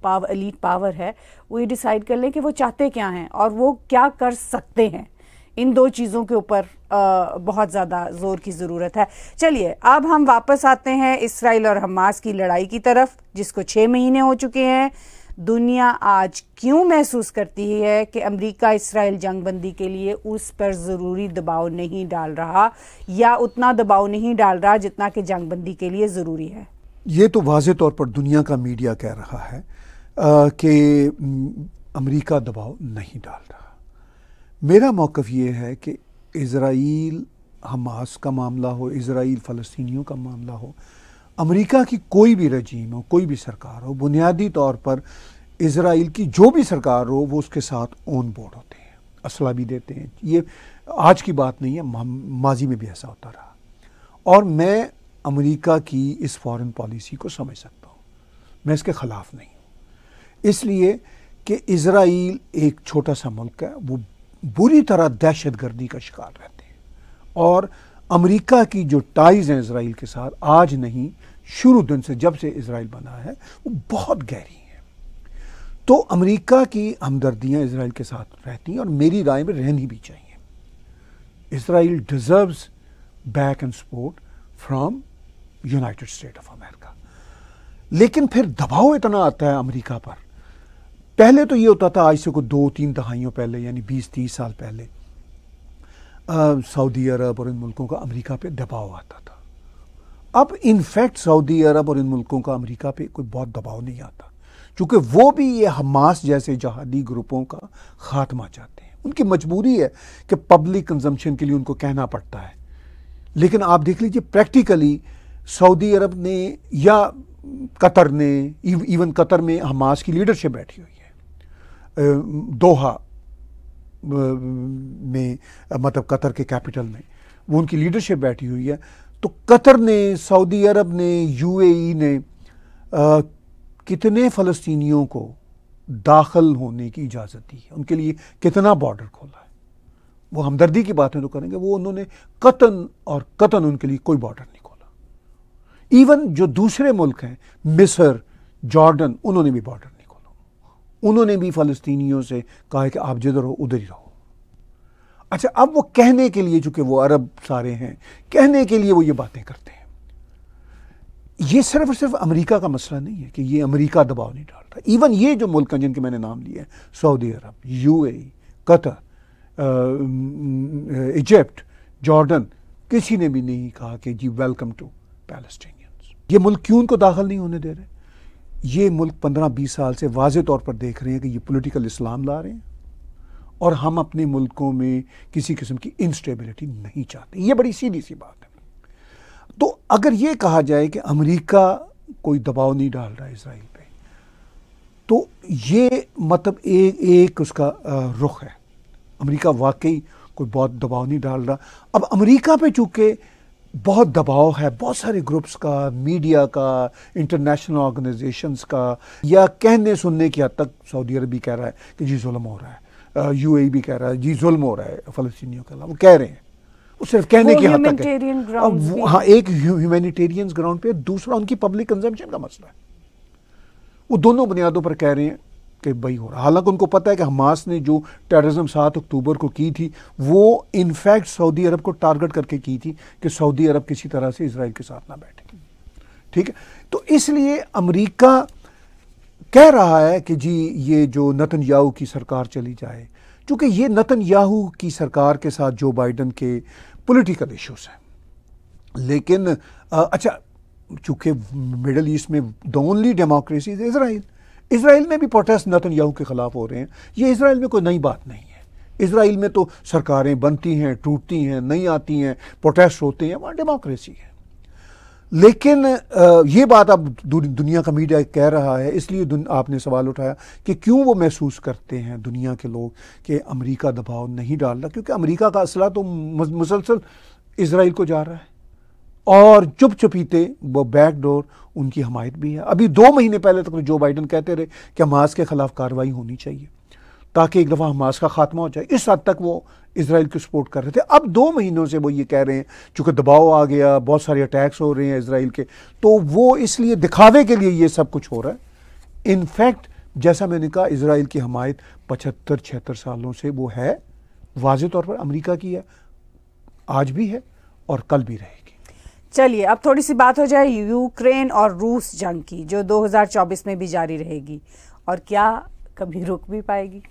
A: पावर एलीट पावर है वो ये डिसाइड कर लें कि वो चाहते क्या हैं और वो क्या कर सकते हैं इन दो चीज़ों के ऊपर बहुत ज़्यादा ज़ोर की ज़रूरत है चलिए अब हम वापस आते हैं इसराइल और हमास की लड़ाई की तरफ जिसको छः महीने हो चुके हैं दुनिया आज क्यों महसूस करती है कि अमेरिका इसराइल जंगबंदी के लिए उस पर ज़रूरी दबाव नहीं डाल रहा या उतना दबाव नहीं डाल रहा जितना कि जंगबंदी के लिए ज़रूरी है
B: ये तो वाज तौर पर दुनिया का मीडिया कह रहा है कि अमेरिका दबाव नहीं डाल रहा मेरा मौक़ ये है कि इसराइल हमास का मामला हो इसराइल फ़लस्तियों का मामला हो अमेरिका की कोई भी रजीम हो कोई भी सरकार हो बुनियादी तौर पर इसराइल की जो भी सरकार हो वो उसके साथ ऑन बोर्ड होते हैं असला भी देते हैं ये आज की बात नहीं है माजी में भी ऐसा होता रहा और मैं अमेरिका की इस फॉरेन पॉलिसी को समझ सकता हूँ मैं इसके ख़िलाफ़ नहीं हूँ इसलिए कि इसराइल एक छोटा सा मुल्क है वो बुरी तरह दहशत गर्दी का शिकार रहते हैं और अमेरिका की जो टाइज़ हैं इसराइल के साथ आज नहीं शुरू दिन से जब से इसराइल बना है वो बहुत गहरी हैं तो अमेरिका की हमदर्दियाँ इसराइल के साथ रहती हैं और मेरी राय में रहनी भी चाहिए Israel deserves back and support from United State of America लेकिन फिर दबाव इतना आता है अमेरिका पर पहले तो ये होता था आज से कुछ दो तीन दहाइयों पहले यानी बीस तीस साल पहले सऊदी अरब और इन मुल्कों का अमेरिका पे दबाव आता था अब इनफैक्ट सऊदी अरब और इन मुल्कों का अमेरिका पे कोई बहुत दबाव नहीं आता क्योंकि वो भी ये हमास जैसे जहादी ग्रुपों का खात्मा चाहते हैं उनकी मजबूरी है कि पब्लिक कंजम्पशन के लिए उनको कहना पड़ता है लेकिन आप देख लीजिए प्रैक्टिकली सऊदी अरब ने या कतर ने इवन कतर में हमास की लीडरशिप बैठी हुई दोहा में मतलब कतर के कैपिटल में वो उनकी लीडरशिप बैठी हुई है तो कतर ने सऊदी अरब ने यूएई ने आ, कितने फ़लस्तीनियों को दाखिल होने की इजाज़त दी है उनके लिए कितना बॉर्डर खोला है वो हमदर्दी की बातें तो करेंगे वो उन्होंने कतन और कतन उनके लिए कोई बॉर्डर नहीं खोला इवन जो दूसरे मुल्क हैं मिसर जॉर्डन उन्होंने भी बॉर्डर नहीं उन्होंने भी फ़लस्तीनियों से कहा कि आप जिधर हो उधर ही रहो अच्छा अब वो कहने के लिए चूँकि वो अरब सारे हैं कहने के लिए वो ये बातें करते हैं ये सिर्फ और सिर्फ अमेरिका का मसला नहीं है कि ये अमेरिका दबाव नहीं डालता इवन ये जो मुल्क हैं जिनके मैंने नाम लिए हैं सऊदी अरब UAE e, Qatar Egypt Jordan किसी ने भी नहीं कहा कि जी वेलकम टू पैलेस्टीनियंस ये मुल्क क्यों उनको दाखिल नहीं होने दे रहे ये मुल्क पंद्रह बीस साल से वाज तौर पर देख रहे हैं कि ये पोलिटिकल इस्लाम ला रहे हैं और हम अपने मुल्कों में किसी किस्म की इंस्टेबिलिटी नहीं चाहते ये बड़ी सीधी सी बात है तो अगर ये कहा जाए कि अमेरिका कोई दबाव नहीं डाल रहा है इसराइल पे तो ये मतलब एक एक उसका रुख है अमेरिका वाकई कोई बहुत दबाव नहीं डाल रहा अब अमेरिका पे चूँकि बहुत दबाव है बहुत सारे ग्रुप्स का मीडिया का इंटरनेशनल ऑर्गेनाइजेशंस का या कहने सुनने की हद तक सऊदी अरब भी कह रहा है कि जी जुल्म हो रहा है यू ए e भी कह रहा है जी जुल्म हो रहा है फलस्तियों के वो कह रहे हैं वो सिर्फ कहने की हद तक है अब हाँ एक ह्यूमैनिटेरियन ग्राउंड पे दूसरा उनकी पब्लिक कंजम्पशन का मसला है वो दोनों बुनियादों पर कह रहे हैं के बई हो रहा हालांकि उनको पता है कि हमास ने जो टेररिज्म सात अक्टूबर को की थी वो इनफैक्ट सऊदी अरब को टारगेट करके की थी कि सऊदी अरब किसी तरह से इसराइल के साथ ना बैठे ठीक है तो इसलिए अमरीका कह रहा है कि जी ये जो नतन याहू की सरकार चली जाए चूँकि ये नतन याहू की सरकार के साथ जो बाइडन के पोलिटिकल इशूज़ हैं लेकिन आ, अच्छा चूँकि मिडल ईस्ट में the only democracy is Israel Israel में भी प्रोटेस्ट याहू के ख़िलाफ़ हो रहे हैं ये इसराइल में कोई नई बात नहीं है इसराइल में तो सरकारें बनती हैं टूटती हैं नहीं आती हैं प्रोटेस्ट होते हैं वहाँ डेमोक्रेसी है लेकिन ये बात अब दुनिया का मीडिया कह रहा है इसलिए आपने सवाल उठाया कि क्यों वो महसूस करते हैं दुनिया के लोग कि अमेरिका दबाव नहीं डाल रहा क्योंकि अमेरिका का असला तो मुसलसल इसराइल को जा रहा है और चुप चुपीते वो बैकडोर उनकी हमायत भी है अभी दो महीने पहले तक जो तो बाइडन कहते रहे कि हमास के खिलाफ कार्रवाई होनी चाहिए ताकि एक दफ़ा हमास का खात्मा हो जाए इस हद तक वो इसराइल की सपोर्ट कर रहे थे अब दो महीनों से वो ये कह रहे हैं चूंकि दबाव आ गया बहुत सारे अटैक्स हो रहे हैं इसराइल के तो वो इसलिए दिखावे के लिए ये सब कुछ हो रहा है इनफैक्ट जैसा मैंने कहा इसराइल की हमायत पचहत्तर छिहत्तर सालों से वो है वाज तौर पर अमरीका की है आज भी है और कल भी रहेगी
A: चलिए अब थोड़ी सी बात हो जाए यूक्रेन और रूस जंग की जो 2024 में भी जारी रहेगी और क्या कभी रुक भी पाएगी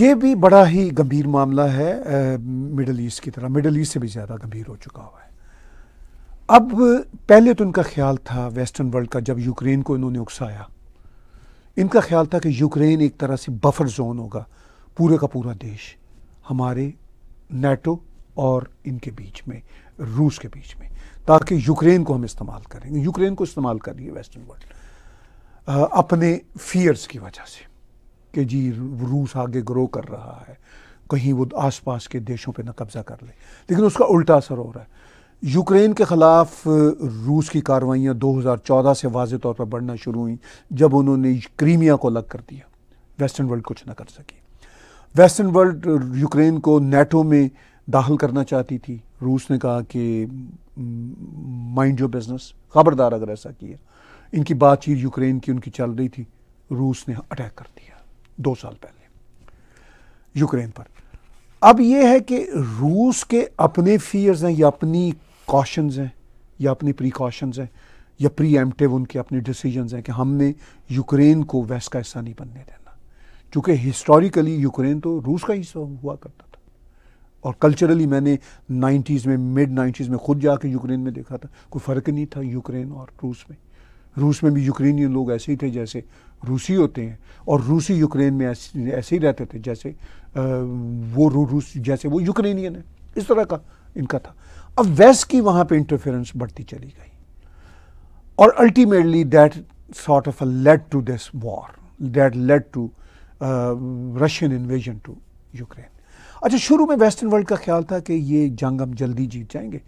B: ये भी बड़ा ही गंभीर मामला है मिडल ईस्ट की तरह मिडल ईस्ट से भी ज़्यादा गंभीर हो चुका हुआ है अब पहले तो इनका ख्याल था वेस्टर्न वर्ल्ड का जब यूक्रेन को इन्होंने उकसाया इनका ख्याल था कि यूक्रेन एक तरह से बफर जोन होगा पूरे का पूरा देश हमारे नेटो और इनके बीच में रूस के बीच में ताकि यूक्रेन को हम इस्तेमाल करेंगे यूक्रेन को इस्तेमाल कर रही है वेस्टर्न वर्ल्ड अपने फियर्स की वजह से कि जी रूस आगे ग्रो कर रहा है कहीं वो आसपास के देशों पे ना कब्ज़ा कर ले लेकिन उसका उल्टा असर हो रहा है यूक्रेन के ख़िलाफ़ रूस की कार्रवाइयाँ 2014 से वाज तौर पर बढ़ना शुरू हुई जब उन्होंने क्रीमिया को अलग कर दिया वेस्टर्न वर्ल्ड कुछ ना कर सकी वेस्टर्न वर्ल्ड यूक्रेन को नेटो में दाखिल करना चाहती थी रूस ने कहा कि माइंड जो बिज़नेस खबरदार अगर ऐसा किया इनकी बातचीत यूक्रेन की उनकी चल रही थी रूस ने अटैक कर दिया दो साल पहले यूक्रेन पर अब यह है कि रूस के अपने फियर्स हैं या अपनी कॉशंस हैं या अपनी प्रिकॉशंस हैं या प्री एमटिव उनके अपने डिसीजंस हैं कि हमने यूक्रेन को वैस का हिस्सा नहीं बनने देना चूँकि हिस्टोरिकली यूक्रेन तो रूस का हिस्सा हुआ करता और कल्चरली मैंने 90s में मिड 90s में खुद जाके यूक्रेन में देखा था कोई फ़र्क नहीं था यूक्रेन और रूस में रूस में भी यूक्रेनियन लोग ऐसे ही थे जैसे रूसी होते हैं और रूसी यूक्रेन में ऐसे, ऐसे ही रहते थे जैसे आ, वो रू, रूस जैसे वो यूक्रेनियन है इस तरह का इनका था अब वेस्ट की वहाँ पे इंटरफेरेंस बढ़ती चली गई और ultimately that sort of a led to this war that led to Russian invasion to Ukraine अच्छा शुरू में वेस्टर्न वर्ल्ड का ख्याल था कि ये जंग हम जल्दी जीत जाएंगे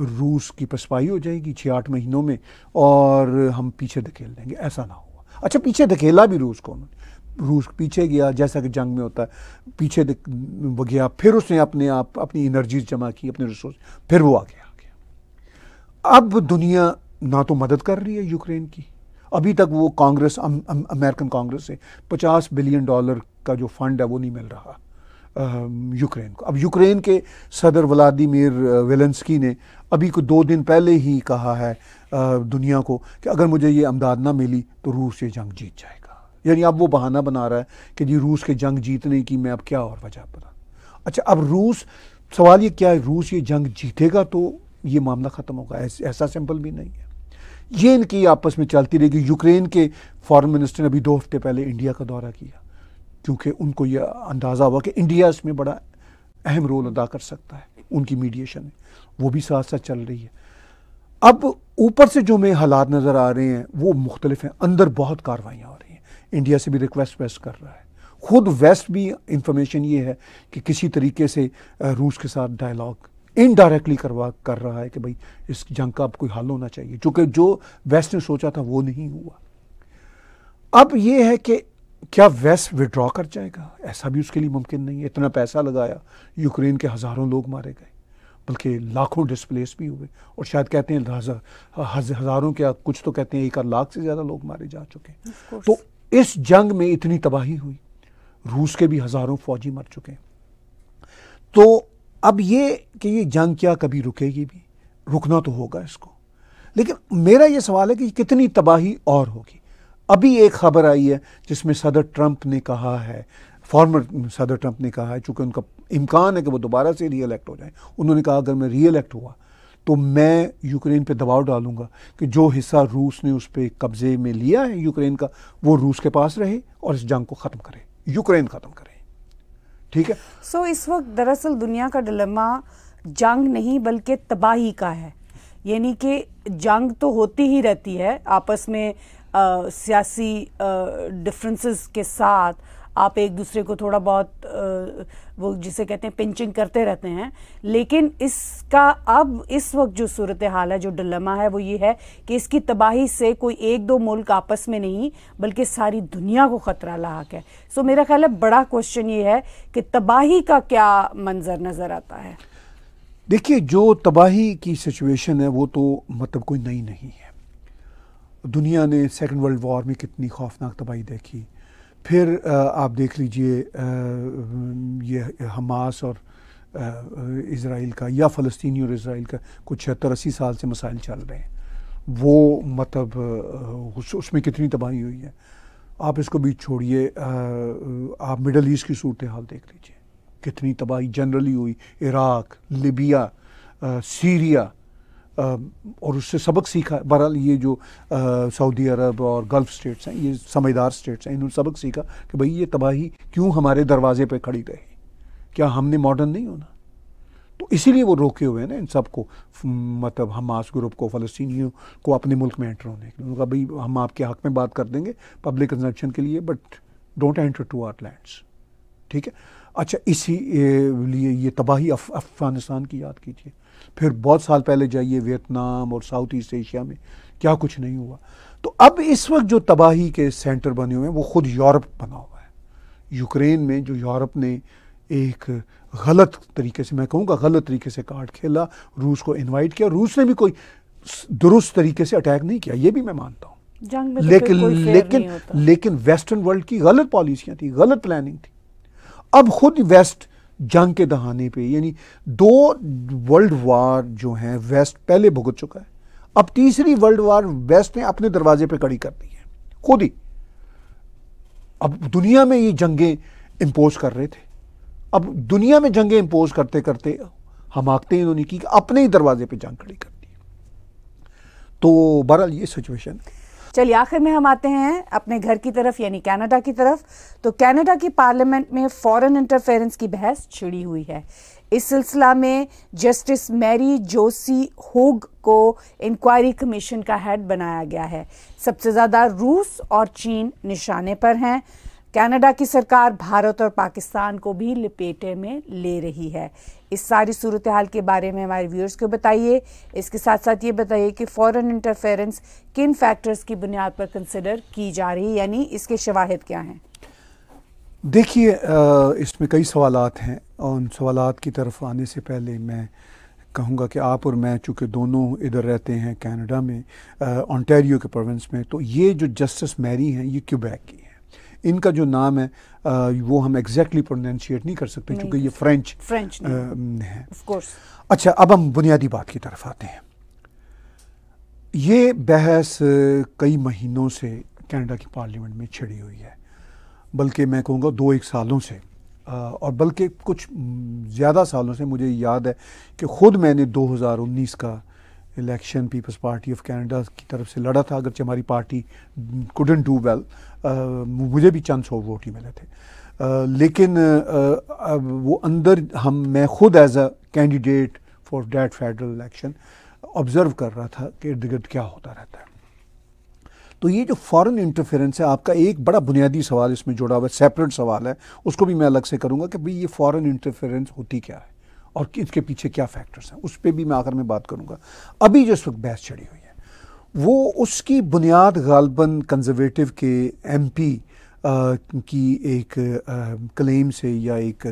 B: रूस की पसपाई हो जाएगी छः आठ महीनों में और हम पीछे धकेल देंगे ऐसा ना हुआ अच्छा पीछे धकेला भी रूस को उन्होंने रूस पीछे गया जैसा कि जंग में होता है पीछे गया फिर उसने अपने आप अपनी एनर्जीज जमा की अपने रिसोर्स फिर वो आगे आ गया अब दुनिया ना तो मदद कर रही है यूक्रेन की अभी तक वो कांग्रेस अमेरिकन कांग्रेस से 50 बिलियन डॉलर का जो फंड है वो नहीं मिल रहा यूक्रेन को अब यूक्रेन के सदर व्लादिमिर वेलेंसकी ने अभी को दो दिन पहले ही कहा है दुनिया को कि अगर मुझे ये अमदाद ना मिली तो रूस ये जंग जीत जाएगा यानी अब वो बहाना बना रहा है कि जी रूस के जंग जीतने की मैं अब क्या और वजह बता अच्छा अब रूस सवाल ये क्या है रूस ये जंग जीतेगा तो ये मामला ख़त्म होगा ऐस, ऐसा सिंपल भी नहीं है ये इनकी आपस में चलती रहेगी यूक्रेन के फॉरेन मिनिस्टर ने अभी दो हफ्ते पहले इंडिया का दौरा किया क्योंकि उनको यह अंदाज़ा हुआ कि इंडिया इसमें बड़ा अहम रोल अदा कर सकता है उनकी मीडिएशन में वो भी साथ साथ चल रही है अब ऊपर से जो मैं हालात नज़र आ रहे हैं वो मुख्तलिफ हैं अंदर बहुत कार्रवाइयाँ हो रही हैं इंडिया से भी रिक्वेस्ट वेस्ट कर रहा है खुद वेस्ट भी इंफॉर्मेशन ये है कि किसी तरीके से रूस के साथ डायलॉग इनडायरेक्टली करवा कर रहा है कि भाई इस जंग का अब कोई हल होना चाहिए चूंकि जो वेस्ट ने सोचा था वो नहीं हुआ अब ये है कि क्या वेस्ट विड्रॉ कर जाएगा ऐसा भी उसके लिए मुमकिन नहीं है इतना पैसा लगाया यूक्रेन के हज़ारों लोग मारे गए बल्कि लाखों डिस्प्लेस भी हुए और शायद कहते हैं हज़ारों के कुछ तो कहते हैं एक लाख से ज़्यादा लोग मारे जा चुके हैं तो इस जंग में इतनी तबाही हुई रूस के भी हज़ारों फौजी मर चुके हैं तो अब ये कि ये जंग क्या कभी रुकेगी भी रुकना तो होगा इसको लेकिन मेरा ये सवाल है कि कितनी तबाही और होगी अभी एक खबर आई है जिसमें सदर ट्रंप ने कहा है फॉर्मर सदर ट्रंप ने कहा है चूंकि उनका इम्कान है कि वो दोबारा से री एलेक्ट हो जाए उन्होंने कहा अगर मैं री एलेक्ट हुआ तो मैं यूक्रेन पे दबाव डालूंगा कि जो हिस्सा रूस ने उस पर कब्जे में लिया है यूक्रेन का वो रूस के पास रहे और इस जंग को ख़त्म करे यूक्रेन ख़त्म करे ठीक
A: है सो so, इस वक्त दरअसल दुनिया का डिलेमा जंग नहीं बल्कि तबाही का है यानी कि जंग तो होती ही रहती है आपस में सियासी डिफरेंसेस के साथ आप एक दूसरे को थोड़ा बहुत आ, वो जिसे कहते हैं पिंचिंग करते रहते हैं लेकिन इसका अब इस वक्त जो सूरत हाल है जो डिलमा है वो ये है कि इसकी तबाही से कोई एक दो मुल्क आपस में नहीं बल्कि सारी दुनिया को ख़तरा लाक है सो मेरा ख्याल है बड़ा क्वेश्चन ये है कि तबाही का क्या मंजर नज़र आता है
B: देखिए जो तबाही की सिचुएशन है वो तो मतलब कोई नई नहीं है दुनिया ने सेकेंड वर्ल्ड वॉर में कितनी खौफनाक तबाही देखी फिर आप देख लीजिए ये हमास और इसराइल का या फ़लस्तनी और इसराइल का कुछ छहत्तर अस्सी साल से मसाइल चल रहे हैं वो मतलब उस, उसमें कितनी तबाही हुई है आप इसको बीच छोड़िए आप मिडल ईस्ट की सूरत हाल देख लीजिए कितनी तबाही जनरली हुई इराक लिबिया सीरिया और उससे सबक सीखा बहरहाल ये जो सऊदी अरब और गल्फ़ स्टेट्स हैं ये समझदार स्टेट्स हैं इन्होंने सबक सीखा कि भाई ये तबाही क्यों हमारे दरवाजे पे खड़ी रही क्या हमने मॉडर्न नहीं होना तो इसीलिए वो रोके हुए हैं ना इन सबको मतलब हमास ग्रुप को फ़लस्तियों को अपने मुल्क में एंटर होने के लिए उन्होंने कहा भाई हम आपके हक में बात कर देंगे पब्लिक कंजन के लिए but don't enter to our lands ठीक है अच्छा इसी लिए ये तबाही अफगानिस्तान की याद कीजिए फिर बहुत साल पहले जाइए वियतनाम और साउथ ईस्ट एशिया में क्या कुछ नहीं हुआ तो अब इस वक्त जो तबाही के सेंटर बने हुए हैं वो खुद यूरोप बना हुआ है यूक्रेन में जो यूरोप ने एक गलत तरीके से मैं कहूँगा गलत तरीके से कार्ड खेला रूस को इनवाइट किया रूस ने भी कोई दुरुस्त तरीके से अटैक नहीं किया ये भी मैं मानता हूँ
A: तो लेकिन लेकिन
B: लेकिन वेस्टर्न वर्ल्ड की गलत पॉलिसियाँ थी गलत प्लानिंग थी अब खुद वेस्ट जंग के दहाने पे यानी दो वर्ल्ड वार जो हैं वेस्ट पहले भुगत चुका है अब तीसरी वर्ल्ड वार वेस्ट ने अपने दरवाजे पे कड़ी कर दी है खुद ही अब दुनिया में ये जंगें इम्पोज कर रहे थे अब दुनिया में जंगें इम्पोज करते करते हम हमाकते इन्होंने की अपने ही दरवाजे पे जंग खड़ी कर दी तो बहरहाल ये सिचुएशन
A: चलिए आखिर में हम आते हैं अपने घर की तरफ यानी कनाडा की तरफ तो कनाडा की पार्लियामेंट में फॉरेन इंटरफेरेंस की बहस छिड़ी हुई है इस सिलसिला में जस्टिस मैरी जोसी होग को इंक्वायरी कमीशन का हेड बनाया गया है सबसे ज़्यादा रूस और चीन निशाने पर हैं कनाडा की सरकार भारत और पाकिस्तान को भी लपेटे में ले रही है इस सारी सूरत हाल के बारे में हमारे व्यूअर्स को बताइए इसके साथ साथ ये बताइए कि फॉरेन इंटरफेरेंस किन फैक्टर्स की बुनियाद पर कंसिडर की जा रही है यानी इसके शवाहद क्या हैं
B: देखिए इसमें कई सवाल हैं और उन सवाल की तरफ आने से पहले मैं कहूँगा कि आप और मैं चूँकि दोनों इधर रहते हैं कनाडा में ऑनटेरियो के प्रोविंस में तो ये जो जस्टिस मैरी हैं ये क्यूबैक की इनका जो नाम है आ, वो हम एग्जैक्टली प्रोनाशिएट नहीं कर सकते क्योंकि ये फ्रेंच फ्रेंच है अच्छा अब हम बुनियादी बात की तरफ आते हैं ये बहस कई महीनों से कनाडा की पार्लियामेंट में छिड़ी हुई है बल्कि मैं कहूँगा दो एक सालों से और बल्कि कुछ ज़्यादा सालों से मुझे याद है कि ख़ुद मैंने 2019 का election people's party of Canada की तरफ से लड़ा था अगरचे हमारी पार्टी कुडन डू वेल मुझे भी चंद सौ वोट ही मिले थे आ, लेकिन आ, आ, वो अंदर हम मैं ख़ुद as a candidate for that federal election observe कर रहा था कि इर्द गिर्द क्या होता रहता है तो ये जो फॉरेन इंटरफेरेंस है आपका एक बड़ा बुनियादी सवाल इसमें जुड़ा हुआ है सेपरेट सवाल है उसको भी मैं अलग से करूँगा कि भाई ये फॉरेन इंटरफेरेंस होती क्या है और इसके पीछे क्या फैक्टर्स हैं उस पर भी मैं आखिर में बात करूँगा अभी जो इस वक्त बहस चढ़ी हुई वो उसकी बुनियाद गालबन कंजर्वेटिव के एमपी पी की एक क्लेम से या एक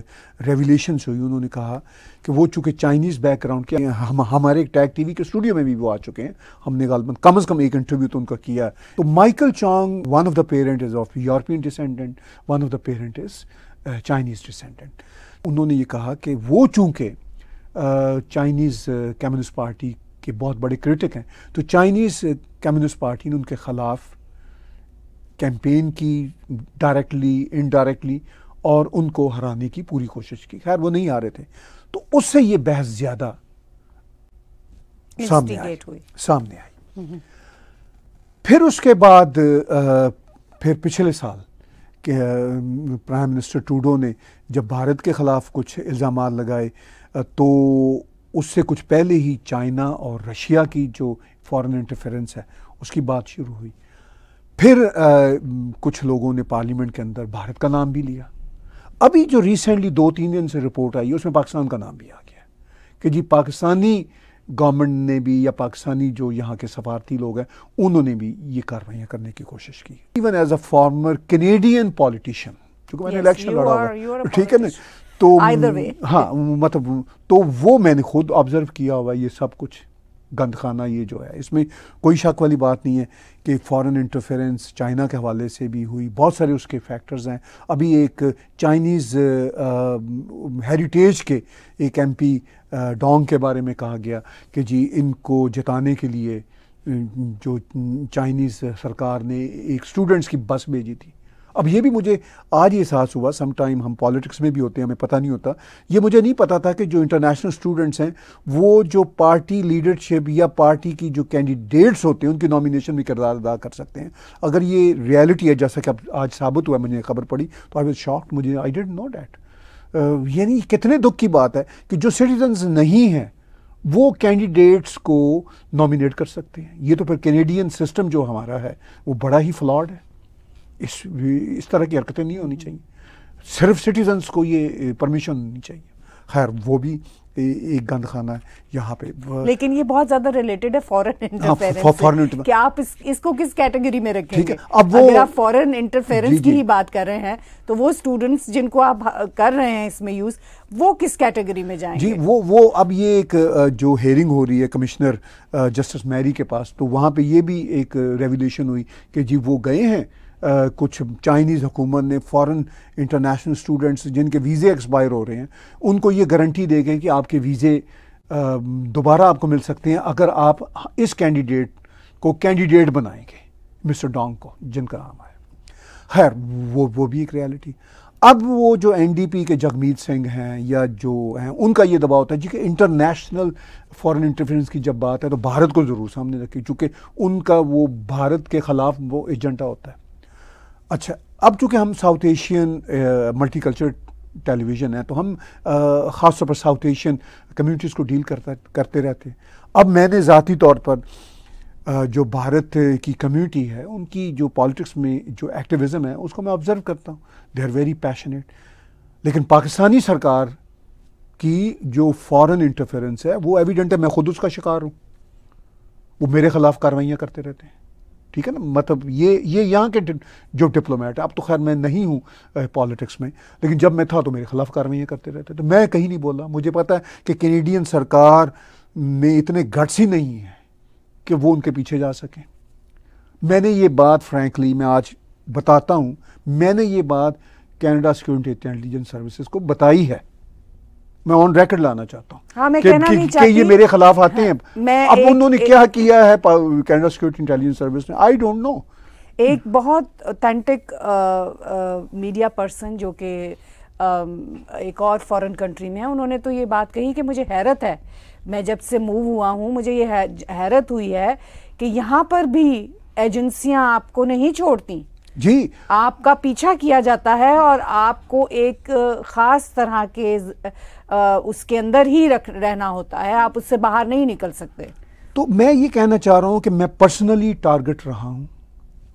B: रेवलेशन से हुई उन्होंने कहा कि वो चूँकि चाइनीज़ बैकग्राउंड के हम हमारे एक टैग टीवी के स्टूडियो में भी वो आ चुके हैं हमने गालबन कम अज़ कम एक इंटरव्यू तो उनका किया तो Michael Chong one of the parent is of European descendant one of the parent is Chinese descendant उन्होंने ये कहा कि वो चूँकि चाइनीज़ कम्युनिस्ट पार्टी के बहुत बड़े क्रिटिक हैं तो चाइनीज़ कम्युनिस्ट पार्टी ने उनके ख़िलाफ़ कैंपेन की डायरेक्टली इनडायरेक्टली और उनको हराने की पूरी कोशिश की खैर वो नहीं आ रहे थे तो उससे ये बहस ज़्यादा सामने आई सामने आई फिर उसके बाद आ, फिर पिछले साल के प्राइम मिनिस्टर टूडो ने जब भारत के ख़िलाफ़ कुछ इल्ज़ाम लगाए तो उससे कुछ पहले ही चाइना और रशिया की जो फॉरेन इंटरफेरेंस है उसकी बात शुरू हुई फिर आ, कुछ लोगों ने पार्लियामेंट के अंदर भारत का नाम भी लिया अभी जो रिसेंटली दो तीन दिन से रिपोर्ट आई उसमें पाकिस्तान का नाम भी आ गया कि जी पाकिस्तानी गवर्नमेंट ने भी या पाकिस्तानी जो यहाँ के सफारती लोग हैं उन्होंने भी ये कार्रवाइयाँ करने की कोशिश की even as a former Canadian politician क्योंकि मैंने इलेक्शन लड़ा हुआ ठीक है ना तो हाँ मतलब तो वो मैंने खुद ऑब्जर्व किया हुआ ये सब कुछ गंद खाना ये जो है इसमें कोई शक वाली बात नहीं है कि फॉरेन इंटरफेरेंस चाइना के हवाले से भी हुई बहुत सारे उसके फैक्टर्स हैं अभी एक चाइनीज़ हेरिटेज के एक एमपी डोंग के बारे में कहा गया कि जी इनको जताने के लिए जो चाइनीज़ सरकार ने एक स्टूडेंट्स की बस भेजी थी अब ये भी मुझे आज एहसास हुआ सम टाइम हम पॉलिटिक्स में भी होते हैं हमें पता नहीं होता ये मुझे नहीं पता था कि जो इंटरनेशनल स्टूडेंट्स हैं वो जो पार्टी लीडरशिप या पार्टी की जो कैंडिडेट्स होते हैं उनकी नॉमिनेशन में किरदार अदा कर सकते हैं अगर ये रियलिटी है जैसा कि अब आज साबित हुआ मुझे खबर पड़ी तो आई वॉज शॉक मुझे आई डेंट नो डैट यानी कितने दुख की बात है कि जो सिटीजन्स नहीं हैं वो कैंडिडेट्स को नॉमिनेट कर सकते हैं ये तो फिर कैनेडियन सिस्टम जो हमारा है वो बड़ा ही फ्लॉड है इस इस तरह की हरकतें नहीं होनी चाहिए सिर्फ सिटीजन्स को ये परमिशन होनी चाहिए खैर वो भी एक गंद खाना है यहाँ पे
A: लेकिन ये बहुत ज्यादा रिलेटेड है फॉरेन इंटरफेरेंस फॉरेन क्या आप इस, इसको किस कैटेगरी में रखेंगे ठीक है अब वो अगर आप फॉरेन इंटरफेरेंस की ही बात कर रहे हैं तो वो स्टूडेंट्स जिनको आप कर रहे हैं इसमें यूज वो किस कैटेगरी में जाएंगे जी
B: वो वो अब ये एक जो हेयरिंग हो रही है कमिश्नर जस्टिस मैरी के पास तो वहाँ पे ये भी एक रेवल्यूशन हुई कि जी वो गए हैं कुछ चाइनीज़ हुकूमत ने फॉरेन इंटरनेशनल स्टूडेंट्स जिनके वीज़े एक्सपायर हो रहे हैं उनको ये गारंटी दे गए कि आपके वीज़े दोबारा आपको मिल सकते हैं अगर आप इस कैंडिडेट को कैंडिडेट बनाएंगे मिस्टर डोंग को जिनका नाम है खैर वो वो भी एक रियलिटी अब वो जो एनडीपी के जगमीत सिंह हैं या जो हैं उनका ये दबाव होता है जी इंटरनेशनल फॉरेन इंटरफेरेंस की जब बात है तो भारत को ज़रूर सामने रखी चूँकि उनका वो भारत के ख़िलाफ़ वो एजेंडा होता है अच्छा अब चूँकि हम साउथ एशियन मल्टीकल्चर टेलीविज़न है तो हम ख़ास तौर पर साउथ एशियन कम्युनिटीज़ को डील करता करते रहते हैं अब मैंने ज़ाती तौर पर जो भारत की कम्युनिटी है उनकी जो पॉलिटिक्स में जो एक्टिविज़म है उसको मैं ऑब्ज़र्व करता हूँ दे आर वेरी पैशनेट लेकिन पाकिस्तानी सरकार की जो फॉरेन इंटरफेरेंस है वो एविडेंट है मैं खुद उसका शिकार हूँ वो मेरे ख़िलाफ़ कार्रवाइयाँ करते रहते हैं ठीक है ना मतलब ये ये यहाँ के जो डिप्लोमेट है अब तो खैर मैं नहीं हूँ पॉलिटिक्स में लेकिन जब मैं था तो मेरे खिलाफ कार्रवाइयाँ करते रहते तो मैं कहीं नहीं बोला मुझे पता है कि कैनेडियन सरकार में इतने गट्स ही नहीं हैं कि वो उनके पीछे जा सकें मैंने ये बात फ्रेंकली मैं आज बताता हूँ मैंने ये बात कैनेडा सिक्योरिटी इंटेलिजेंस सर्विसेज को बताई है मैं ऑन रेकर्ड लाना चाहता हूँ
A: हाँ, कि, कहना कि, नहीं कि ये मेरे
B: खिलाफ आते हाँ,
A: हैं अब उन्होंने क्या
B: किया है कैनेडा सिक्योरिटी इंटेलिजेंस सर्विस ने आई डोंट नो
A: एक बहुत ऑथेंटिक मीडिया पर्सन जो कि um, एक और फॉरेन कंट्री में है उन्होंने तो ये बात कही कि मुझे हैरत है मैं जब से मूव हुआ हूँ मुझे ये हैरत हुई है कि यहाँ पर भी एजेंसियाँ आपको नहीं छोड़ती जी आपका पीछा किया जाता है और आपको एक uh, खास तरह के आ, उसके अंदर ही रख रहना होता है आप उससे बाहर नहीं निकल सकते
B: तो मैं ये कहना चाह रहा हूँ कि मैं पर्सनली टारगेट रहा हूँ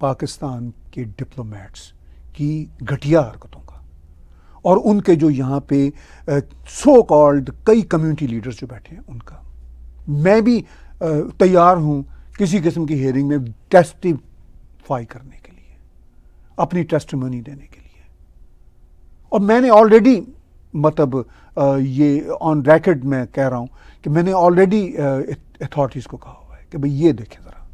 B: पाकिस्तान के डिप्लोमेट्स की घटिया हरकतों का और उनके जो यहाँ पे सो कॉल्ड कई कम्युनिटी लीडर्स जो बैठे हैं उनका मैं भी तैयार हूँ किसी किस्म की हेयरिंग में टेस्टिफाई करने के लिए अपनी टेस्टमनी देने के लिए और मैंने ऑलरेडी मतलब ये ऑन रैकेट मैं कह रहा हूँ कि मैंने ऑलरेडी अथॉरिटीज़ को कहा हुआ है कि भाई ये देखें ज़रा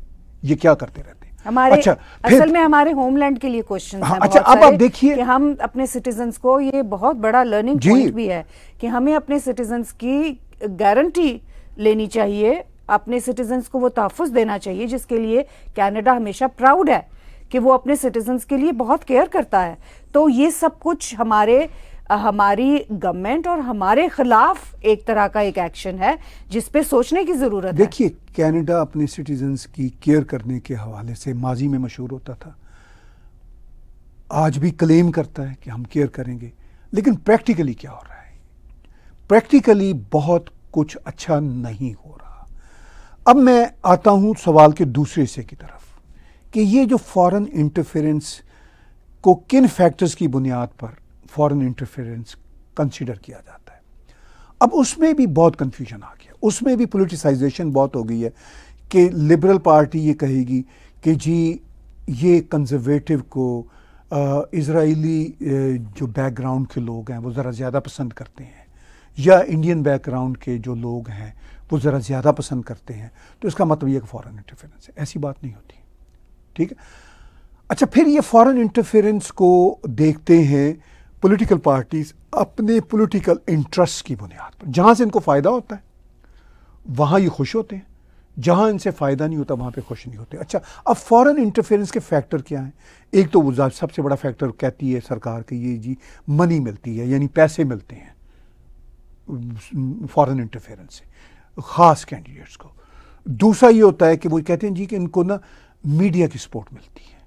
B: ये क्या करते रहते
A: हमारे अच्छा, असल में हमारे होमलैंड के लिए क्वेश्चन हाँ, अच्छा अब आप देखिए कि हम अपने सिटीजन को ये बहुत बड़ा लर्निंग पॉइंट भी है कि हमें अपने सिटीजन की गारंटी लेनी चाहिए अपने सिटीजन को वो तहफुज देना चाहिए जिसके लिए कनाडा हमेशा प्राउड है कि वो अपने सिटीजन के लिए बहुत केयर करता है तो ये सब कुछ हमारे हमारी गवर्नमेंट और हमारे खिलाफ एक तरह का एक एक्शन है जिस पे सोचने की ज़रूरत है देखिए
B: कनाडा अपने सिटीजन्स की केयर करने के हवाले से माजी में मशहूर होता था आज भी क्लेम करता है कि हम केयर करेंगे लेकिन प्रैक्टिकली क्या हो रहा है प्रैक्टिकली बहुत कुछ अच्छा नहीं हो रहा अब मैं आता हूं सवाल के दूसरे हिस्से की तरफ कि ये जो फॉरेन इंटरफेरेंस को किन फैक्टर्स की बुनियाद पर फॉरेन इंटरफेरेंस कंसिडर किया जाता है अब उसमें भी बहुत कन्फ्यूजन आ गया उसमें भी पोलिटिसाइजेशन बहुत हो गई है कि लिबरल पार्टी ये कहेगी कि जी ये कंजर्वेटिव को इसराइली जो बैकग्राउंड के लोग हैं वो ज़रा ज़्यादा पसंद करते हैं या इंडियन बैकग्राउंड के जो लोग हैं वो ज़रा ज़्यादा पसंद करते हैं तो इसका मतलब ये फॉरेन फ़ॉरन इंटरफेरेंस है ऐसी बात नहीं होती ठीक है अच्छा फिर ये फॉरेन इंटरफेरेंस को देखते हैं पॉलिटिकल पार्टीज अपने पॉलिटिकल इंटरेस्ट की बुनियाद पर जहाँ से इनको फ़ायदा होता है वहाँ ये खुश होते हैं जहाँ इनसे फ़ायदा नहीं होता वहाँ पे खुश नहीं होते अच्छा अब फॉरेन इंटरफेरेंस के फैक्टर क्या हैं एक तो वो सबसे बड़ा फैक्टर कहती है सरकार की ये जी मनी मिलती है यानी पैसे मिलते हैं फॉरेन इंटरफेरेंस से ख़ास कैंडिडेट्स को दूसरा ये होता है कि वो कहते हैं जी कि इनको ना मीडिया की सपोर्ट मिलती है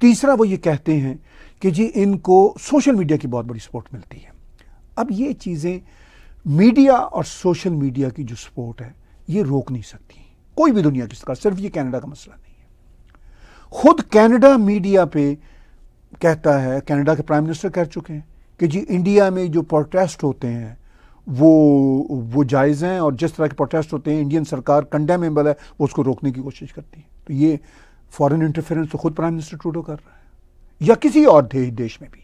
B: तीसरा वो ये कहते हैं कि जी इनको सोशल मीडिया की बहुत बड़ी सपोर्ट मिलती है अब ये चीज़ें मीडिया और सोशल मीडिया की जो सपोर्ट है ये रोक नहीं सकती कोई भी दुनिया की सरकार सिर्फ ये कनाडा का मसला नहीं है खुद कनाडा मीडिया पे कहता है कनाडा के प्राइम मिनिस्टर कह चुके हैं कि जी इंडिया में जो प्रोटेस्ट होते हैं वो वो जायज़ हैं और जिस तरह के प्रोटेस्ट होते हैं इंडियन सरकार कंडेमेबल है वो उसको रोकने की कोशिश करती है तो ये फॉरेन इंटरफेरेंस तो खुद प्राइम मिनिस्टर ट्रूडो कर रहा है या किसी और देश में भी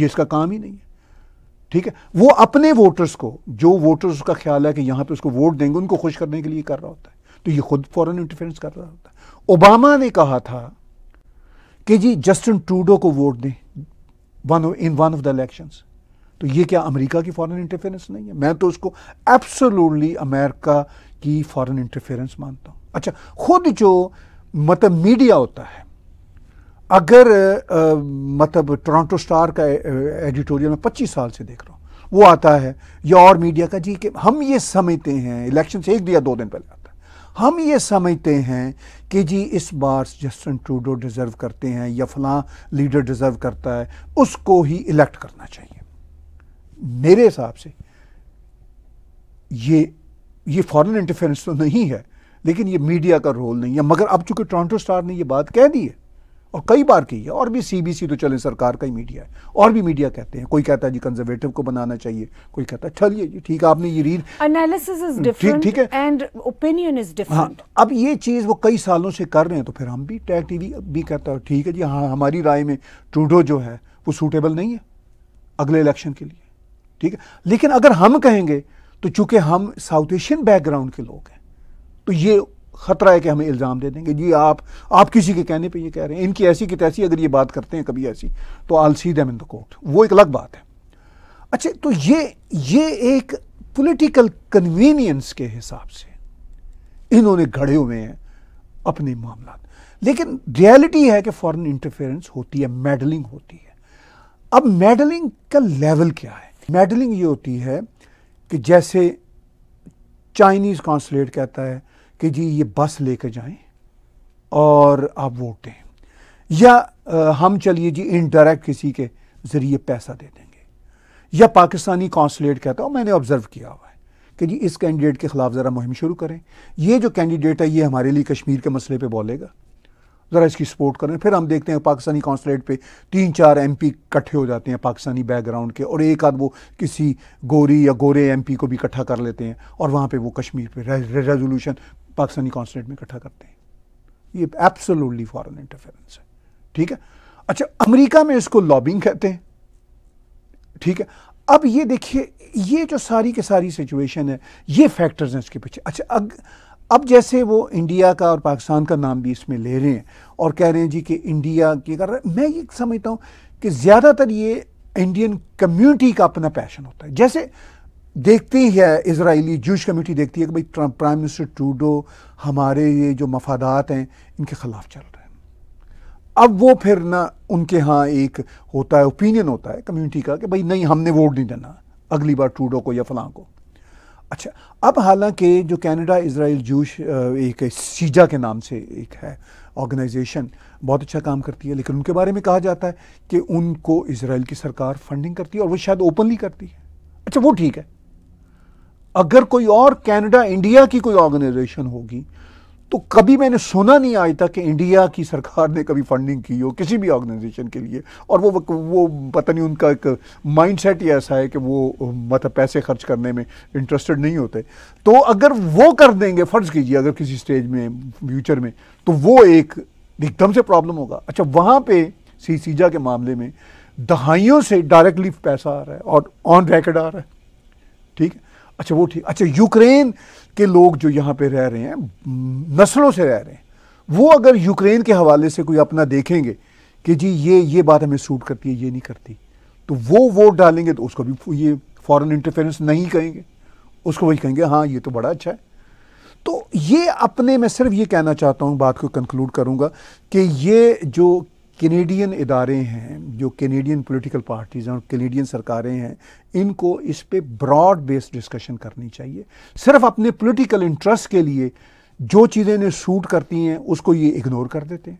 B: ये इसका काम ही नहीं है ठीक है वो अपने वोटर्स को जो वोटर्स उसका ख्याल है कि यहां पे उसको वोट देंगे उनको खुश करने के लिए कर रहा होता है तो ये खुद फॉरेन इंटरफेरेंस कर रहा होता है ओबामा ने कहा था कि जी जस्टिन ट्रूडो को वोट दें one in one of the election तो ये क्या अमेरिका की फॉरेन इंटरफेरेंस नहीं है मैं तो उसको एब्सोल्युटली अमेरिका की फॉरेन इंटरफेरेंस मानता हूं अच्छा खुद जो मतलब मीडिया होता है अगर आ, मतलब टोरंटो स्टार का एडिटोरियल मैं पच्चीस साल से देख रहा हूँ वो आता है या और मीडिया का जी कि हम ये समझते हैं इलेक्शन से एक दिया दो दिन पहले आता है हम ये समझते हैं कि जी इस बार जस्टिन ट्रूडो डिज़र्व करते हैं या फलां लीडर डिज़र्व करता है उसको ही इलेक्ट करना चाहिए मेरे हिसाब से ये ये फॉरेन इंटरफेरेंस तो नहीं है लेकिन ये मीडिया का रोल नहीं है मगर अब चूंकि टोरंटो स्टार ने ये बात कह दी है और कई बार की है और भी सीबीसी तो चले सरकार का ही मीडिया है और भी मीडिया कहते हैं कोई कहता है जी कंजर्वेटिव को बनाना चाहिए कोई कहता है चलिए जी ठीक है आपने ये रीड
A: एनालिसिस इज डिफरेंट ठीक है एंड ओपिनियन इज डिफरेंट
B: अब ये चीज वो कई सालों से कर रहे हैं तो फिर हम भी टैग टीवी भी कहता है ठीक है जी हाँ हमारी राय में ट्रूडो जो है वो सूटेबल नहीं है अगले इलेक्शन के लिए ठीक है लेकिन अगर हम कहेंगे तो चूंकि हम साउथ एशियन बैकग्राउंड के लोग हैं तो ये ख़तरा है कि हमें इल्ज़ाम दे देंगे जी आप आप किसी के कहने पे ये कह रहे हैं इनकी ऐसी कि तैसी अगर ये बात करते हैं कभी ऐसी तो all see them in the court वो एक अलग बात है अच्छा तो ये ये एक पॉलिटिकल कन्वीनियंस के हिसाब से इन्होंने घड़े हुए हैं अपने मामला लेकिन रियलिटी है कि फॉरन इंटरफेरेंस होती है मेडलिंग होती है अब मेडलिंग का लेवल क्या है मेडलिंग ये होती है कि जैसे चाइनीज़ कॉन्सलेट कहता है कि जी ये बस लेकर जाएं और आप वोट दें या आ, हम चलिए जी इनडायरेक्ट किसी के ज़रिए पैसा दे देंगे या पाकिस्तानी कौंसलेट कहता हूँ मैंने ऑब्ज़र्व किया हुआ है कि जी इस कैंडिडेट के ख़िलाफ़ ज़रा मुहिम शुरू करें ये जो कैंडिडेट है ये हमारे लिए कश्मीर के मसले पर बोलेगा ज़रा इसकी सपोर्ट करें फिर हम देखते हैं पाकिस्तानी कौंसलेट पे तीन चार एमपी इकट्ठे हो जाते हैं पाकिस्तानी बैकग्राउंड के और एक आध वो किसी गोरी या गोरे एमपी को भी इकट्ठा कर लेते हैं और वहाँ पे वो कश्मीर पे रेजोल्यूशन पाकिस्तानी कॉन्सुलेट में इकट्ठा करते हैं ये एब्सोल्युटली फॉरेन इंटरफेरेंस है ठीक है अच्छा अमेरिका में इसको लॉबिंग कहते हैं ठीक है अब ये देखिए ये जो सारी के सारी सिचुएशन है ये फैक्टर्स हैं इसके पीछे अच्छा अग, अब जैसे वो इंडिया का और पाकिस्तान का नाम भी इसमें ले रहे हैं और कह रहे हैं जी कि इंडिया की कर रहा है मैं ये समझता हूँ कि ज़्यादातर ये इंडियन कम्युनिटी का अपना पैशन होता है जैसे देखती है इसराइली जूश कमेटी देखती है कि भाई प्राइम मिनिस्टर टूडो हमारे ये जो मफादात हैं इनके ख़िलाफ़ चल रहे हैं अब वो फिर ना उनके यहाँ एक होता है ओपिनियन होता है कम्युनिटी का कि भाई नहीं हमने वोट नहीं देना अगली बार टूडो को या फलां को अच्छा अब हालांकि जो कैनेडा इसराइल जूश एक सीजा के नाम से एक है ऑर्गेनाइजेशन बहुत अच्छा काम करती है लेकिन उनके बारे में कहा जाता है कि उनको इसराइल की सरकार फंडिंग करती है और वो शायद ओपनली करती है अच्छा वो ठीक है अगर कोई और कनाडा इंडिया की कोई ऑर्गेनाइजेशन होगी तो कभी मैंने सुना नहीं आज तक कि इंडिया की सरकार ने कभी फंडिंग की हो किसी भी ऑर्गेनाइजेशन के लिए और वो वो पता नहीं उनका एक माइंडसेट ही ऐसा है कि वो मतलब पैसे खर्च करने में इंटरेस्टेड नहीं होते तो अगर वो कर देंगे फ़र्ज़ कीजिए अगर किसी स्टेज में फ्यूचर में तो वो एक एकदम से प्रॉब्लम होगा अच्छा वहाँ पर सी सीजा के मामले में दहाइयों से डायरेक्टली पैसा आ रहा है और ऑन रैकेट आ रहा है ठीक है अच्छा वो ठीक अच्छा यूक्रेन के लोग जो यहाँ पे रह रहे हैं नस्लों से रह रहे हैं वो अगर यूक्रेन के हवाले से कोई अपना देखेंगे कि जी ये ये बात हमें सूट करती है ये नहीं करती तो वो वोट डालेंगे तो उसको भी ये फॉरेन इंटरफेरेंस नहीं कहेंगे उसको वही कहेंगे हाँ ये तो बड़ा अच्छा है तो ये अपने मैं सिर्फ ये कहना चाहता हूँ बात को कंक्लूड करूँगा कि ये जो कैनेडियन इदारे हैं जो कैनेडियन पॉलिटिकल पार्टीज़ हैं और कैनेडियन सरकारें हैं इनको इस पर ब्रॉड बेस्ड डिस्कशन करनी चाहिए सिर्फ अपने पॉलिटिकल इंटरेस्ट के लिए जो चीज़ें इन्हें सूट करती हैं उसको ये इग्नोर कर देते हैं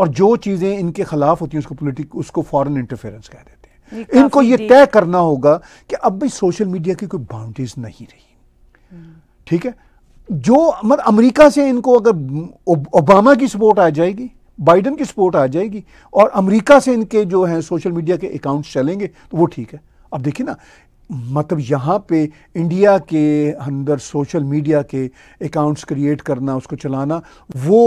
B: और जो चीज़ें इनके खिलाफ होती हैं उसको पोलिटिक उसको फ़ॉरन इंटरफेरेंस कह देते हैं इनको ये तय करना होगा कि अब भाई सोशल मीडिया की कोई बाउंड्रीज नहीं रही हम्म। ठीक है जो मतलब अमेरिका से इनको अगर ओबामा की सपोर्ट आ जाएगी बाइडन की सपोर्ट आ जाएगी और अमेरिका से इनके जो हैं सोशल मीडिया के अकाउंट्स चलेंगे तो वो ठीक है अब देखिए ना मतलब यहाँ पे इंडिया के अंदर सोशल मीडिया के अकाउंट्स क्रिएट करना उसको चलाना वो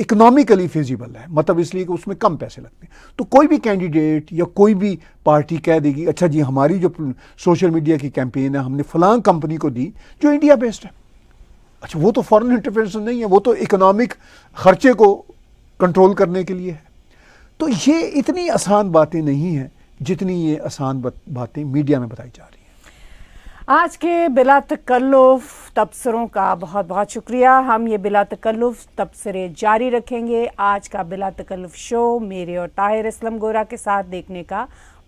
B: इकोनॉमिकली फिजिबल है मतलब इसलिए कि उसमें कम पैसे लगते हैं तो कोई भी कैंडिडेट या कोई भी पार्टी कह देगी अच्छा जी हमारी जो सोशल मीडिया की कैंपेन है हमने फलां कंपनी को दी जो इंडिया बेस्ड है अच्छा वो तो फॉरेन इंटरफेरेंस नहीं है वो तो इकोनॉमिक खर्चे को कंट्रोल करने के लिए है तो ये इतनी आसान बातें नहीं हैं जितनी ये आसान बातें मीडिया में बताई जा रही हैं
A: आज के बिला तकल्लुफ तबसरों का बहुत बहुत शुक्रिया हम ये बिला तकल्लुफ तबसरे जारी रखेंगे आज का बिला तकल्लुफ शो मेरे और ताहिर असलम गोरा के साथ देखने का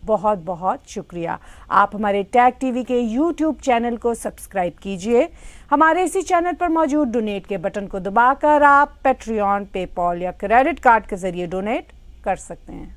A: बहुत बहुत शुक्रिया आप हमारे टैग टीवी के यूट्यूब चैनल को सब्सक्राइब कीजिए हमारे इसी चैनल पर मौजूद डोनेट के बटन को दबाकर आप पेट्रियन पेपॉल या क्रेडिट कार्ड के जरिए डोनेट कर सकते हैं